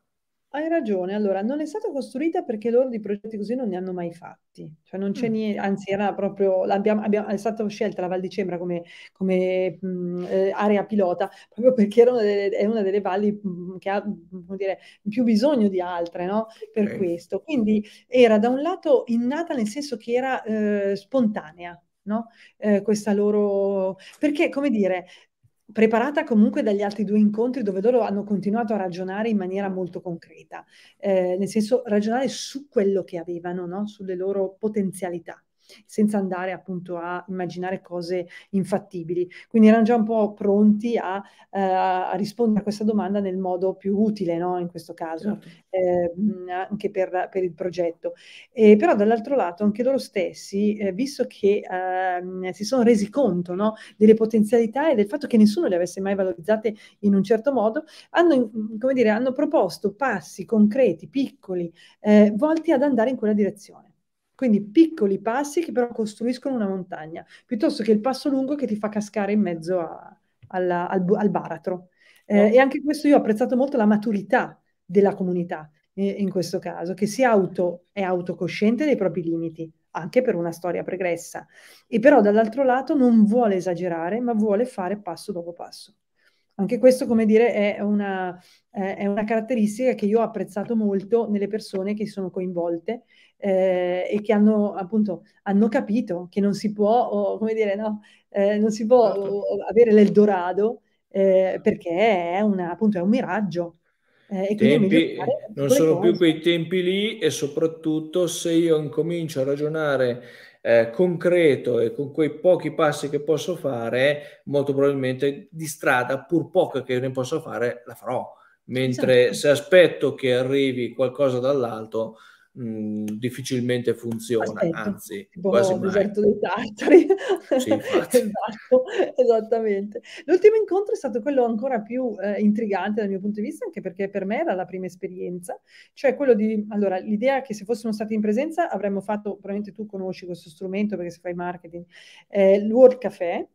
hai ragione, allora non è stata costruita perché loro di progetti così non ne hanno mai fatti, cioè non c'è mm. niente, anzi era proprio, abbiamo, è stata scelta la Val di Cembra come, come mh, mm, eh, area pilota proprio perché era una delle, è una delle valli mm, che ha come dire, più bisogno di altre no? per okay. questo, quindi era da un lato innata nel senso che era eh, spontanea, No? Eh, questa loro... Perché, come dire, preparata comunque dagli altri due incontri dove loro hanno continuato a ragionare in maniera molto concreta, eh, nel senso ragionare su quello che avevano, no? sulle loro potenzialità senza andare appunto a immaginare cose infattibili. Quindi erano già un po' pronti a, eh, a rispondere a questa domanda nel modo più utile, no? in questo caso, certo. eh, anche per, per, il progetto. Eh, però dall'altro lato anche loro stessi, eh, visto che ehm, si sono resi conto no? delle potenzialità e del fatto che nessuno le avesse mai valorizzate in un certo modo, hanno, come dire, hanno proposto passi concreti, piccoli, eh, volti ad andare in quella direzione. Quindi piccoli passi che però costruiscono una montagna, piuttosto che il passo lungo che ti fa cascare in mezzo a, alla, al, al, baratro. Eh, e anche questo io ho apprezzato molto la maturità della comunità eh, in questo caso, che si auto, è autocosciente dei propri limiti, anche per una storia pregressa, e però dall'altro lato non vuole esagerare, ma vuole fare passo dopo passo. Anche questo, come dire, è una, eh, è una, caratteristica che io ho apprezzato molto nelle persone che sono coinvolte eh, e che hanno appunto hanno capito che non si può, o, come dire, no, eh, non si può certo. o, avere l'Eldorado eh, perché è, una, appunto, è un miraggio. Eh, tempi, non sono cose. più
quei tempi lì e soprattutto se io incomincio a ragionare eh, concreto e con quei pochi passi che posso fare, molto probabilmente di strada, pur poca che ne posso fare, la farò. Mentre esatto. se aspetto che arrivi qualcosa dall'alto, mh, mm, difficilmente funziona, Aspetta, anzi, boh, quasi mai. deserto dei
tartari. Sì, esatto, esattamente. L'ultimo incontro è stato quello ancora più eh, intrigante dal mio punto di vista, anche perché per me era la prima esperienza, cioè quello di, allora, l'idea che se fossimo stati in presenza avremmo fatto, probabilmente tu conosci questo strumento perché se fai marketing, eh, il World Café,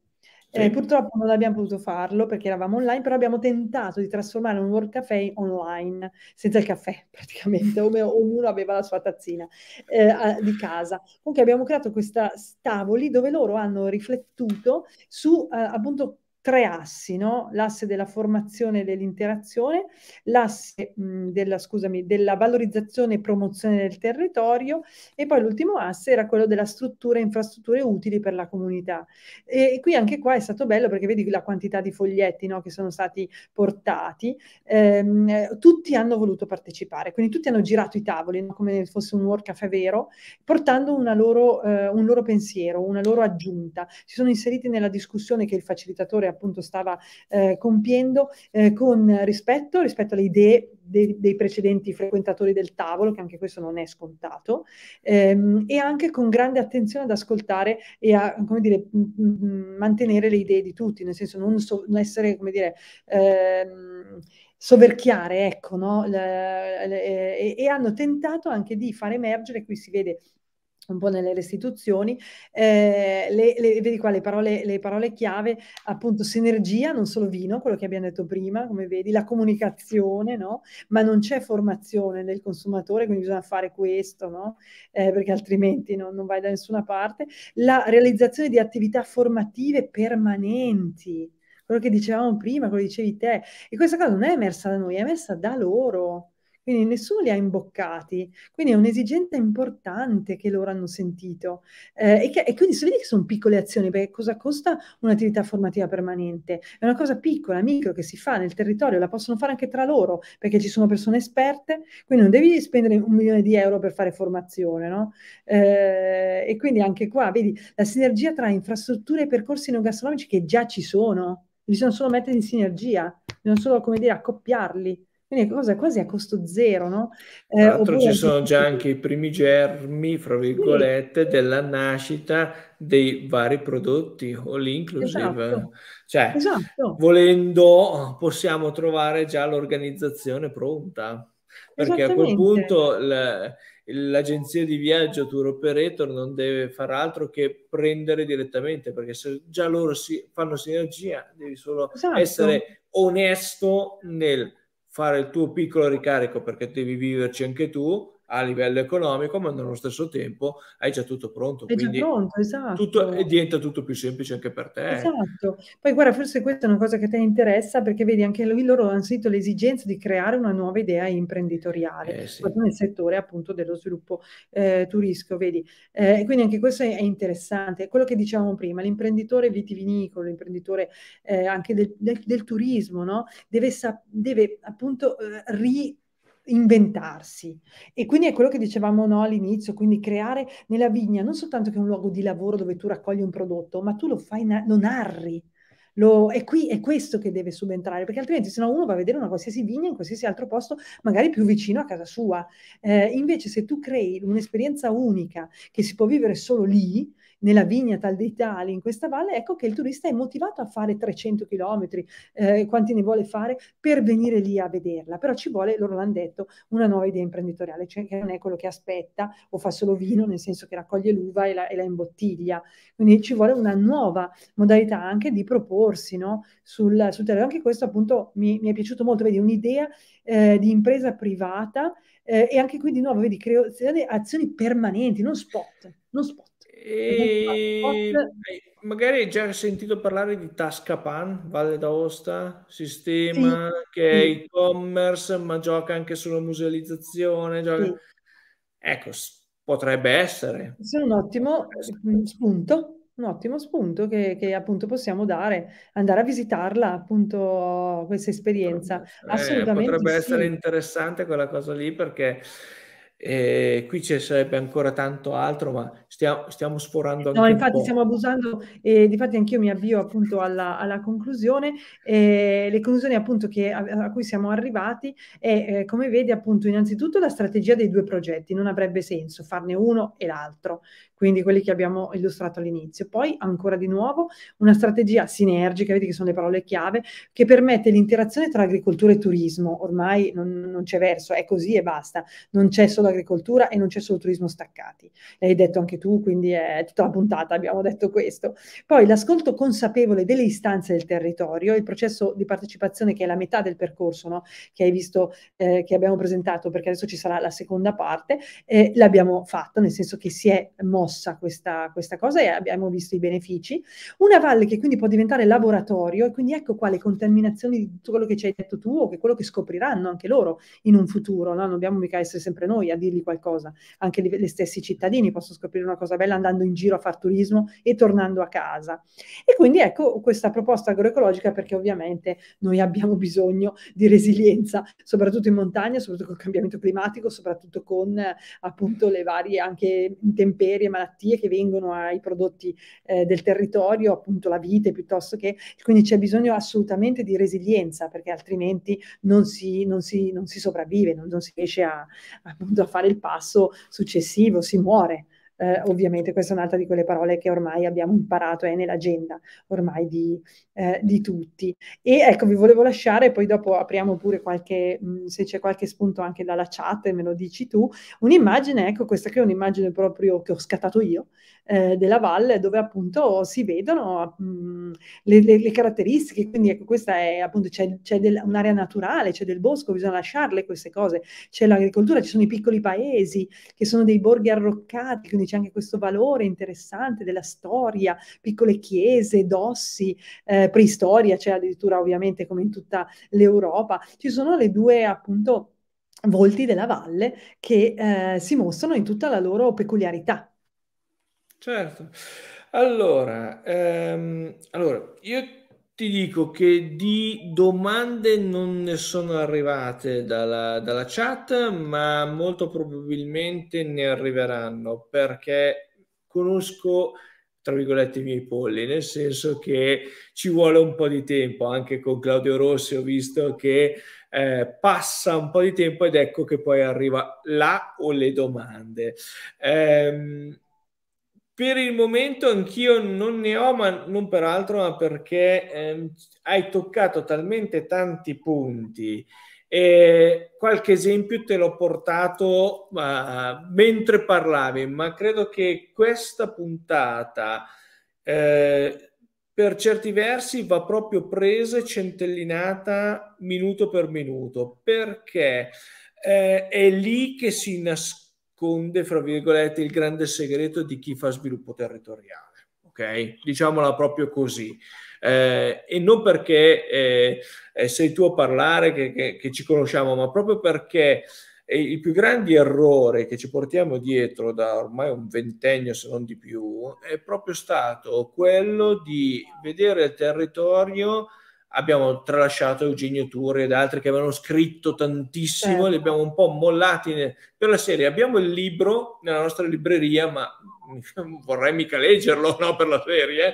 sì. Eh, purtroppo non abbiamo potuto farlo perché eravamo online, però abbiamo tentato di trasformare un World Café online, senza il caffè praticamente, ome- ognuno aveva la sua tazzina eh, a- di casa. Comunque abbiamo creato questa tavoli dove loro hanno riflettuto su eh, appunto tre assi, no? l'asse della formazione e dell'interazione, l'asse mh, della, scusami, della valorizzazione e promozione del territorio e poi l'ultimo asse era quello della struttura e infrastrutture utili per la comunità. E, e qui anche qua è stato bello perché vedi la quantità di foglietti no, che sono stati portati, ehm, tutti hanno voluto partecipare, quindi tutti hanno girato i tavoli no? come fosse un work cafe vero, portando loro, eh, un loro pensiero, una loro aggiunta. Si sono inseriti nella discussione che il facilitatore appunto stava eh, compiendo eh, con rispetto, rispetto alle idee dei, dei, precedenti frequentatori del tavolo, che anche questo non è scontato, ehm, e anche con grande attenzione ad ascoltare e a come dire, mantenere le idee di tutti, nel senso non, so, non essere, come dire, ehm, soverchiare, ecco, no? e, e hanno tentato anche di far emergere, qui si vede un po' nelle restituzioni, eh, le, le, vedi qua le parole, le parole, chiave, appunto sinergia, non solo vino, quello che abbiamo detto prima, come vedi, la comunicazione, no? ma non c'è formazione del consumatore, quindi bisogna fare questo, no? eh, perché altrimenti no, non vai da nessuna parte, la realizzazione di attività formative permanenti, quello che dicevamo prima, quello che dicevi te, e questa cosa non è emersa da noi, è emersa da loro quindi nessuno li ha imboccati, quindi è un'esigenza importante che loro hanno sentito eh, e, che, e, quindi se vedi che sono piccole azioni, perché cosa costa un'attività formativa permanente? È una cosa piccola, micro, che si fa nel territorio, la possono fare anche tra loro, perché ci sono persone esperte, quindi non devi spendere un milione di euro per fare formazione, no? Eh, e quindi anche qua, vedi, la sinergia tra infrastrutture e percorsi non gastronomici che già ci sono, bisogna solo metterli in sinergia, bisogna solo, come dire, accoppiarli quindi cosa quasi a costo zero, no? Eh, Tra l'altro ci sono
già anche i primi germi, fra virgolette, sì. della nascita dei vari prodotti all inclusive. Esatto. Cioè, esatto. volendo possiamo trovare già l'organizzazione pronta, perché a quel punto la, l'agenzia di viaggio tour operator non deve far altro che prendere direttamente, perché se già loro si fanno sinergia, devi solo esatto. essere onesto nel fare il tuo piccolo ricarico perché devi viverci anche tu a livello economico, ma nello stesso tempo hai già tutto pronto. È già pronto, esatto. Tutto, e diventa tutto più semplice anche per te.
Esatto. Poi guarda, forse questa è una cosa che ti interessa perché vedi anche lui, loro hanno sentito l'esigenza di creare una nuova idea imprenditoriale eh, sì. nel settore appunto dello sviluppo eh, turistico, vedi. Eh, quindi anche questo è interessante. Quello che dicevamo prima, l'imprenditore vitivinicolo, l'imprenditore eh, anche del, del, del turismo, no? deve, deve appunto eh, ri inventarsi. E quindi è quello che dicevamo no, all'inizio, quindi creare nella vigna non soltanto che è un luogo di lavoro dove tu raccogli un prodotto, ma tu lo fai, na- lo narri. Lo, è, qui, è questo che deve subentrare, perché altrimenti se no uno va a vedere una qualsiasi vigna in qualsiasi altro posto, magari più vicino a casa sua. Eh, invece se tu crei un'esperienza unica che si può vivere solo lì, nella vigna tal dei tali, in questa valle, ecco che il turista è motivato a fare 300 km, eh, quanti ne vuole fare, per venire lì a vederla. Però ci vuole, loro l'hanno detto, una nuova idea imprenditoriale, cioè che non è quello che aspetta o fa solo vino, nel senso che raccoglie l'uva e la, e la imbottiglia. Quindi ci vuole una nuova modalità anche di proporsi no? sul, sul terreno. Anche questo appunto mi, mi è piaciuto molto, vedi, un'idea eh, di impresa privata eh, e anche qui di nuovo, vedi, creazione azioni permanenti, non
spot, non spot. E magari hai già sentito parlare di Tascapan, Valle d'Aosta, sistema sì. che è e-commerce, ma gioca anche sulla musealizzazione. Gioca... Sì. Ecco, potrebbe essere.
è un ottimo mm, spunto un ottimo spunto che, che, appunto possiamo dare, andare a visitarla appunto questa esperienza. Eh, Assolutamente. Potrebbe sì. essere
interessante quella cosa lì perché eh, qui ci sarebbe ancora tanto altro, ma stiamo, stiamo sforando. No, infatti stiamo
abusando e eh, difatti anch'io mi avvio appunto alla, alla conclusione. Eh, le conclusioni appunto che, a, a, cui siamo arrivati è, eh, come vedi, appunto innanzitutto la strategia dei due progetti. Non avrebbe senso farne uno e l'altro, quindi quelli che abbiamo illustrato all'inizio. Poi ancora di nuovo una strategia sinergica, vedi che sono le parole chiave, che permette l'interazione tra agricoltura e turismo. Ormai non, non c'è verso, è così e basta. Non c'è solo l'agricoltura e non c'è solo turismo staccati. L'hai detto anche tu, quindi è tutta la puntata abbiamo detto questo. Poi l'ascolto consapevole delle istanze del territorio, il processo di partecipazione che è la metà del percorso no? che hai visto, eh, che abbiamo presentato, perché adesso ci sarà la seconda parte, eh, l'abbiamo fatto, nel senso che si è mossa questa, questa cosa e abbiamo visto i benefici. Una valle che quindi può diventare laboratorio e quindi ecco qua le contaminazioni di tutto quello che ci hai detto tu o che quello che scopriranno anche loro in un futuro, no? non dobbiamo mica essere sempre noi a dirgli qualcosa. Anche gli stessi cittadini possono scoprire una cosa bella andando in giro a far turismo e tornando a casa. E quindi ecco questa proposta agroecologica perché ovviamente noi abbiamo bisogno di resilienza, soprattutto in montagna, soprattutto col cambiamento climatico, soprattutto con appunto le varie anche intemperie, malattie che vengono ai prodotti eh, del territorio, appunto la vite piuttosto che... Quindi c'è bisogno assolutamente di resilienza perché altrimenti non si, non si, non si sopravvive, non, non si riesce a, appunto, a fare il passo successivo, si muore eh, ovviamente questa è un'altra di quelle parole che ormai abbiamo imparato, è eh, nell'agenda ormai di, eh, di tutti. E ecco, vi volevo lasciare, poi dopo apriamo pure qualche, mh, mm, se c'è qualche spunto anche dalla chat, me lo dici tu, un'immagine, ecco questa che è un'immagine proprio che ho scattato io, eh, della valle, dove appunto si vedono mh, mm, le, le, le, caratteristiche, quindi ecco questa è appunto, c'è, c'è del, un'area naturale, c'è del bosco, bisogna lasciarle queste cose, c'è l'agricoltura, ci sono i piccoli paesi, che sono dei borghi arroccati, quindi c'è anche questo valore interessante della storia, piccole chiese, dossi, eh, preistoria, c'è cioè addirittura ovviamente come in tutta l'Europa. Ci sono le due appunto volti della valle che eh, si mostrano in tutta la loro peculiarità.
Certo. Allora, ehm, allora io ti dico che di domande non ne sono arrivate dalla, dalla, chat, ma molto probabilmente ne arriveranno perché conosco, tra virgolette, i miei polli, nel senso che ci vuole un po' di tempo. Anche con Claudio Rossi ho visto che eh, passa un po' di tempo ed ecco che poi arriva la o le domande. Ehm, per il momento anch'io non ne ho, ma non per altro, ma perché ehm, hai toccato talmente tanti punti. E qualche esempio te l'ho portato ma, mentre parlavi, ma credo che questa puntata eh, per certi versi va proprio presa e centellinata minuto per minuto, perché eh, è lì che si nasconde nasconde, fra virgolette, il grande segreto di chi fa sviluppo territoriale. Ok? Diciamola proprio così. Eh, e non perché eh, eh sei tu a parlare che, che, che ci conosciamo, ma proprio perché eh, il più grande errore che ci portiamo dietro da ormai un ventennio, se non di più, è proprio stato quello di vedere il territorio abbiamo tralasciato Eugenio Turri ed altri che avevano scritto tantissimo, certo. li abbiamo un po' mollati per la serie. Abbiamo il libro nella nostra libreria, ma vorrei mica leggerlo no, per la serie.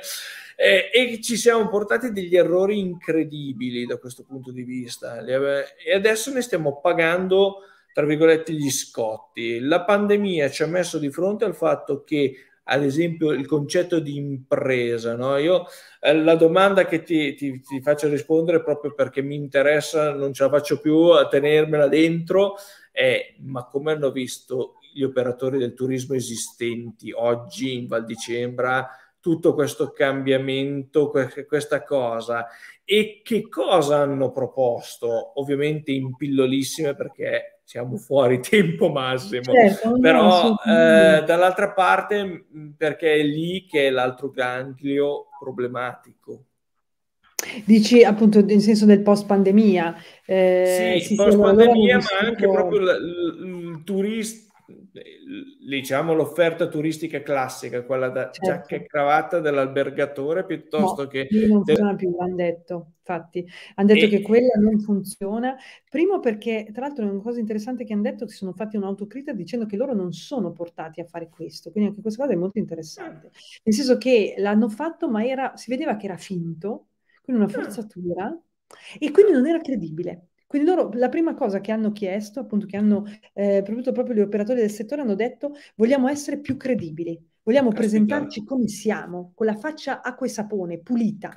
Eh, e ci siamo portati degli errori incredibili da questo punto di vista. E adesso ne stiamo pagando, tra virgolette, gli scotti. La pandemia ci ha messo di fronte al fatto che ad esempio il concetto di impresa. No? Io, eh, la domanda che ti, ti, ti, faccio rispondere proprio perché mi interessa, non ce la faccio più a tenermela dentro, è ma come hanno visto gli operatori del turismo esistenti oggi in Val di Cembra tutto questo cambiamento, questa cosa e che cosa hanno proposto? Ovviamente in pillolissime perché siamo fuori tempo massimo, certo, però eh, dall'altra parte mm, perché è lì che è l'altro ganglio problematico.
Dici appunto nel senso del post pandemia. Eh, sì, post pandemia, ma anche proprio
il turista diciamo l'offerta turistica classica, quella da certo. giacca e cravatta dell'albergatore piuttosto no, che... Non funziona del... più,
hanno detto, infatti. Hanno detto e... che quella non funziona. Primo perché, tra l'altro, è una cosa interessante che hanno detto, si sono fatti un'autocritica dicendo che loro non sono portati a fare questo. Quindi anche questa cosa è molto interessante. Nel senso che l'hanno fatto, ma era, si vedeva che era finto, quindi una ah. forzatura, e quindi non era credibile. Quindi loro la prima cosa che hanno chiesto, appunto che hanno eh, proprio gli operatori del settore, hanno detto vogliamo essere più credibili, vogliamo Caspita. presentarci come siamo, con la faccia acqua e sapone, pulita,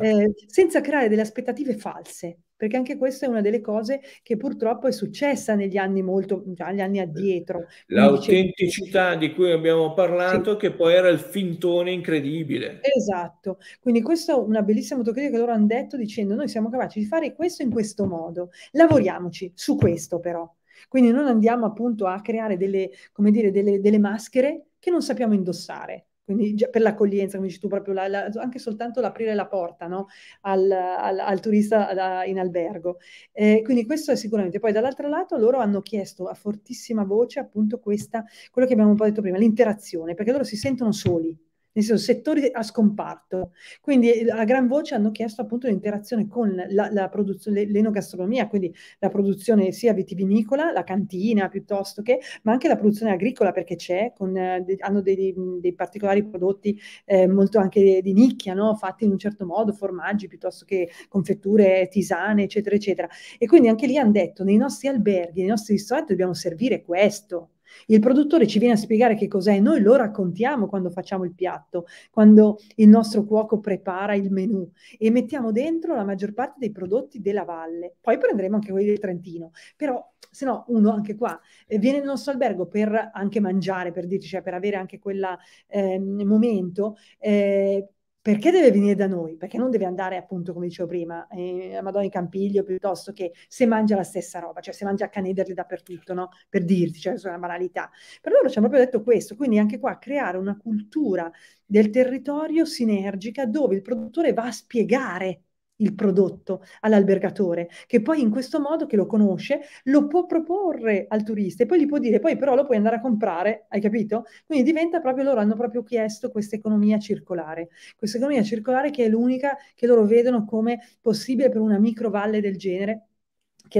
eh, senza creare delle aspettative false perché anche questa è una delle cose che purtroppo è successa negli anni molto, già negli anni addietro. L'autenticità
di cui abbiamo parlato, sì. che poi era il fintone incredibile.
Esatto, quindi questa è una bellissima autocritica che loro hanno detto dicendo noi siamo capaci di fare questo in questo modo, lavoriamoci su questo però. Quindi non andiamo appunto a creare delle, come dire, delle, delle maschere che non sappiamo indossare quindi per l'accoglienza, come dici tu, proprio la, la, anche soltanto l'aprire la porta no? al, al, al, turista da, in albergo. Eh, quindi questo è sicuramente. Poi dall'altro lato loro hanno chiesto a fortissima voce appunto questa, quello che abbiamo un po' detto prima, l'interazione, perché loro si sentono soli, sono settori a scomparto. Quindi eh, a gran voce hanno chiesto appunto l'interazione con la, la produzione, l'enogastronomia, quindi la produzione sia vitivinicola, la cantina piuttosto che, ma anche la produzione agricola perché c'è, con, eh, hanno dei, dei, particolari prodotti eh, molto anche di, nicchia, no? fatti in un certo modo, formaggi piuttosto che confetture, tisane, eccetera, eccetera. E quindi anche lì hanno detto, nei nostri alberghi, nei nostri ristoranti dobbiamo servire questo il produttore ci viene a spiegare che cos'è, noi lo raccontiamo quando facciamo il piatto, quando il nostro cuoco prepara il menù e mettiamo dentro la maggior parte dei prodotti della valle. Poi prenderemo anche quelli del Trentino, però se no uno anche qua eh, viene nel nostro albergo per anche mangiare, per dirci, cioè per avere anche quel eh, momento. Eh, perché deve venire da noi? Perché non deve andare appunto, come dicevo prima, eh, a Madonna in Campiglio piuttosto che se mangia la stessa roba, cioè se mangia canederli dappertutto, no? Per dirti, cioè è una banalità. Per loro ci hanno proprio detto questo, quindi anche qua creare una cultura del territorio sinergica dove il produttore va a spiegare il prodotto all'albergatore, che poi in questo modo che lo conosce lo può proporre al turista e poi gli può dire poi però lo puoi andare a comprare, hai capito? Quindi diventa proprio loro hanno proprio chiesto questa economia circolare, questa economia circolare che è l'unica che loro vedono come possibile per una microvalle del genere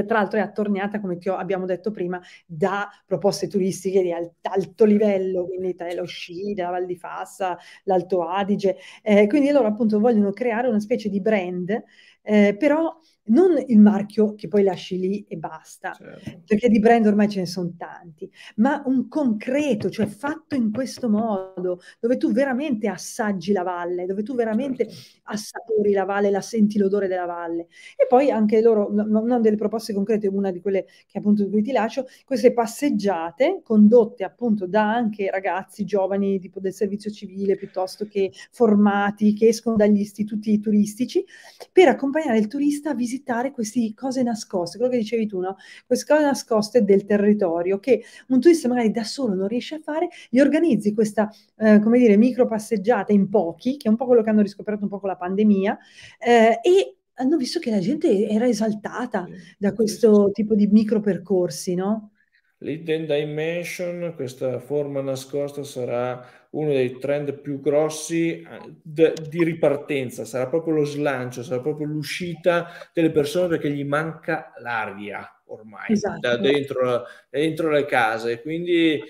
che tra l'altro è attorniata, come ho, abbiamo detto prima, da proposte turistiche di alt- alto livello, quindi tra lo sci, la Val di Fassa, l'Alto Adige. Eh, quindi loro appunto vogliono creare una specie di brand, eh, però non il marchio che poi lasci lì e basta, certo. perché di brand ormai ce ne sono tanti, ma un concreto, cioè fatto in questo modo, dove tu veramente assaggi la valle, dove tu veramente certo. assapori la valle, la senti l'odore della valle. E poi anche loro, no, non delle proposte concrete, una di quelle che appunto di cui ti lascio, queste passeggiate condotte appunto da anche ragazzi giovani tipo del servizio civile piuttosto che formati, che escono dagli istituti turistici, per accompagnare il turista a visitare visitare queste cose nascoste, quello che dicevi tu, no? queste cose nascoste del territorio che un turista magari da solo non riesce a fare, gli organizzi questa, eh, come dire, micro passeggiata in pochi, che è un po' quello che hanno riscoperto un po' con la pandemia, eh, e hanno visto che la gente era esaltata da questo tipo di micro percorsi, no?
L'Hidden Dimension, questa forma nascosta, sarà uno dei trend più grossi eh, di ripartenza, sarà proprio lo slancio, sarà proprio l'uscita delle persone perché gli manca l'aria ormai esatto. da dentro, dentro, le case. Quindi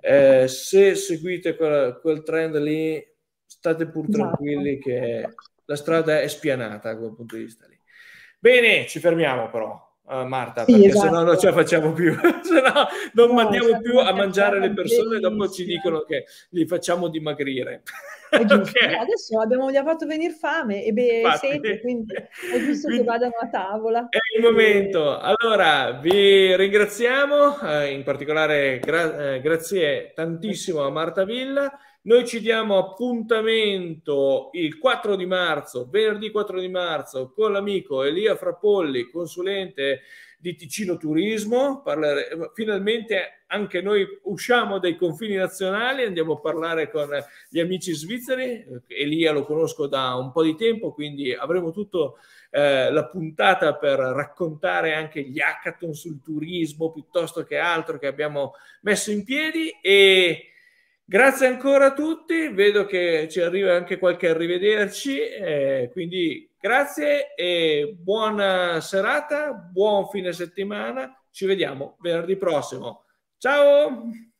eh, se seguite quel, quel, trend lì, state pur esatto. tranquilli esatto. che la strada è spianata da quel punto di vista lì. Bene, ci fermiamo però. Eh, Marta, sì, perché esatto. sennò non ce la facciamo più, sennò non no, mandiamo più a mangiare le persone e dopo ci dicono che li facciamo dimagrire.
okay. Adesso abbiamo gli fatto venire fame e beh, sete, quindi è giusto quindi, che vadano a tavola. È
il momento. Allora, vi ringraziamo, eh, in particolare gra- eh, grazie tantissimo a Marta Villa. Noi ci diamo appuntamento il 4 di marzo, venerdì 4 di marzo, con l'amico Elia Frappolli, consulente di Ticino Turismo. Parlere... finalmente anche noi usciamo dai confini nazionali, andiamo a parlare con gli amici svizzeri. Elia lo conosco da un po' di tempo, quindi avremo tutto eh, la puntata per raccontare anche gli hackathon sul turismo piuttosto che altro che abbiamo messo in piedi e Grazie ancora a tutti, vedo che ci arriva anche qualche arrivederci, eh, quindi grazie e buona eh, serata, buon fine settimana, ci vediamo venerdì prossimo. Ciao!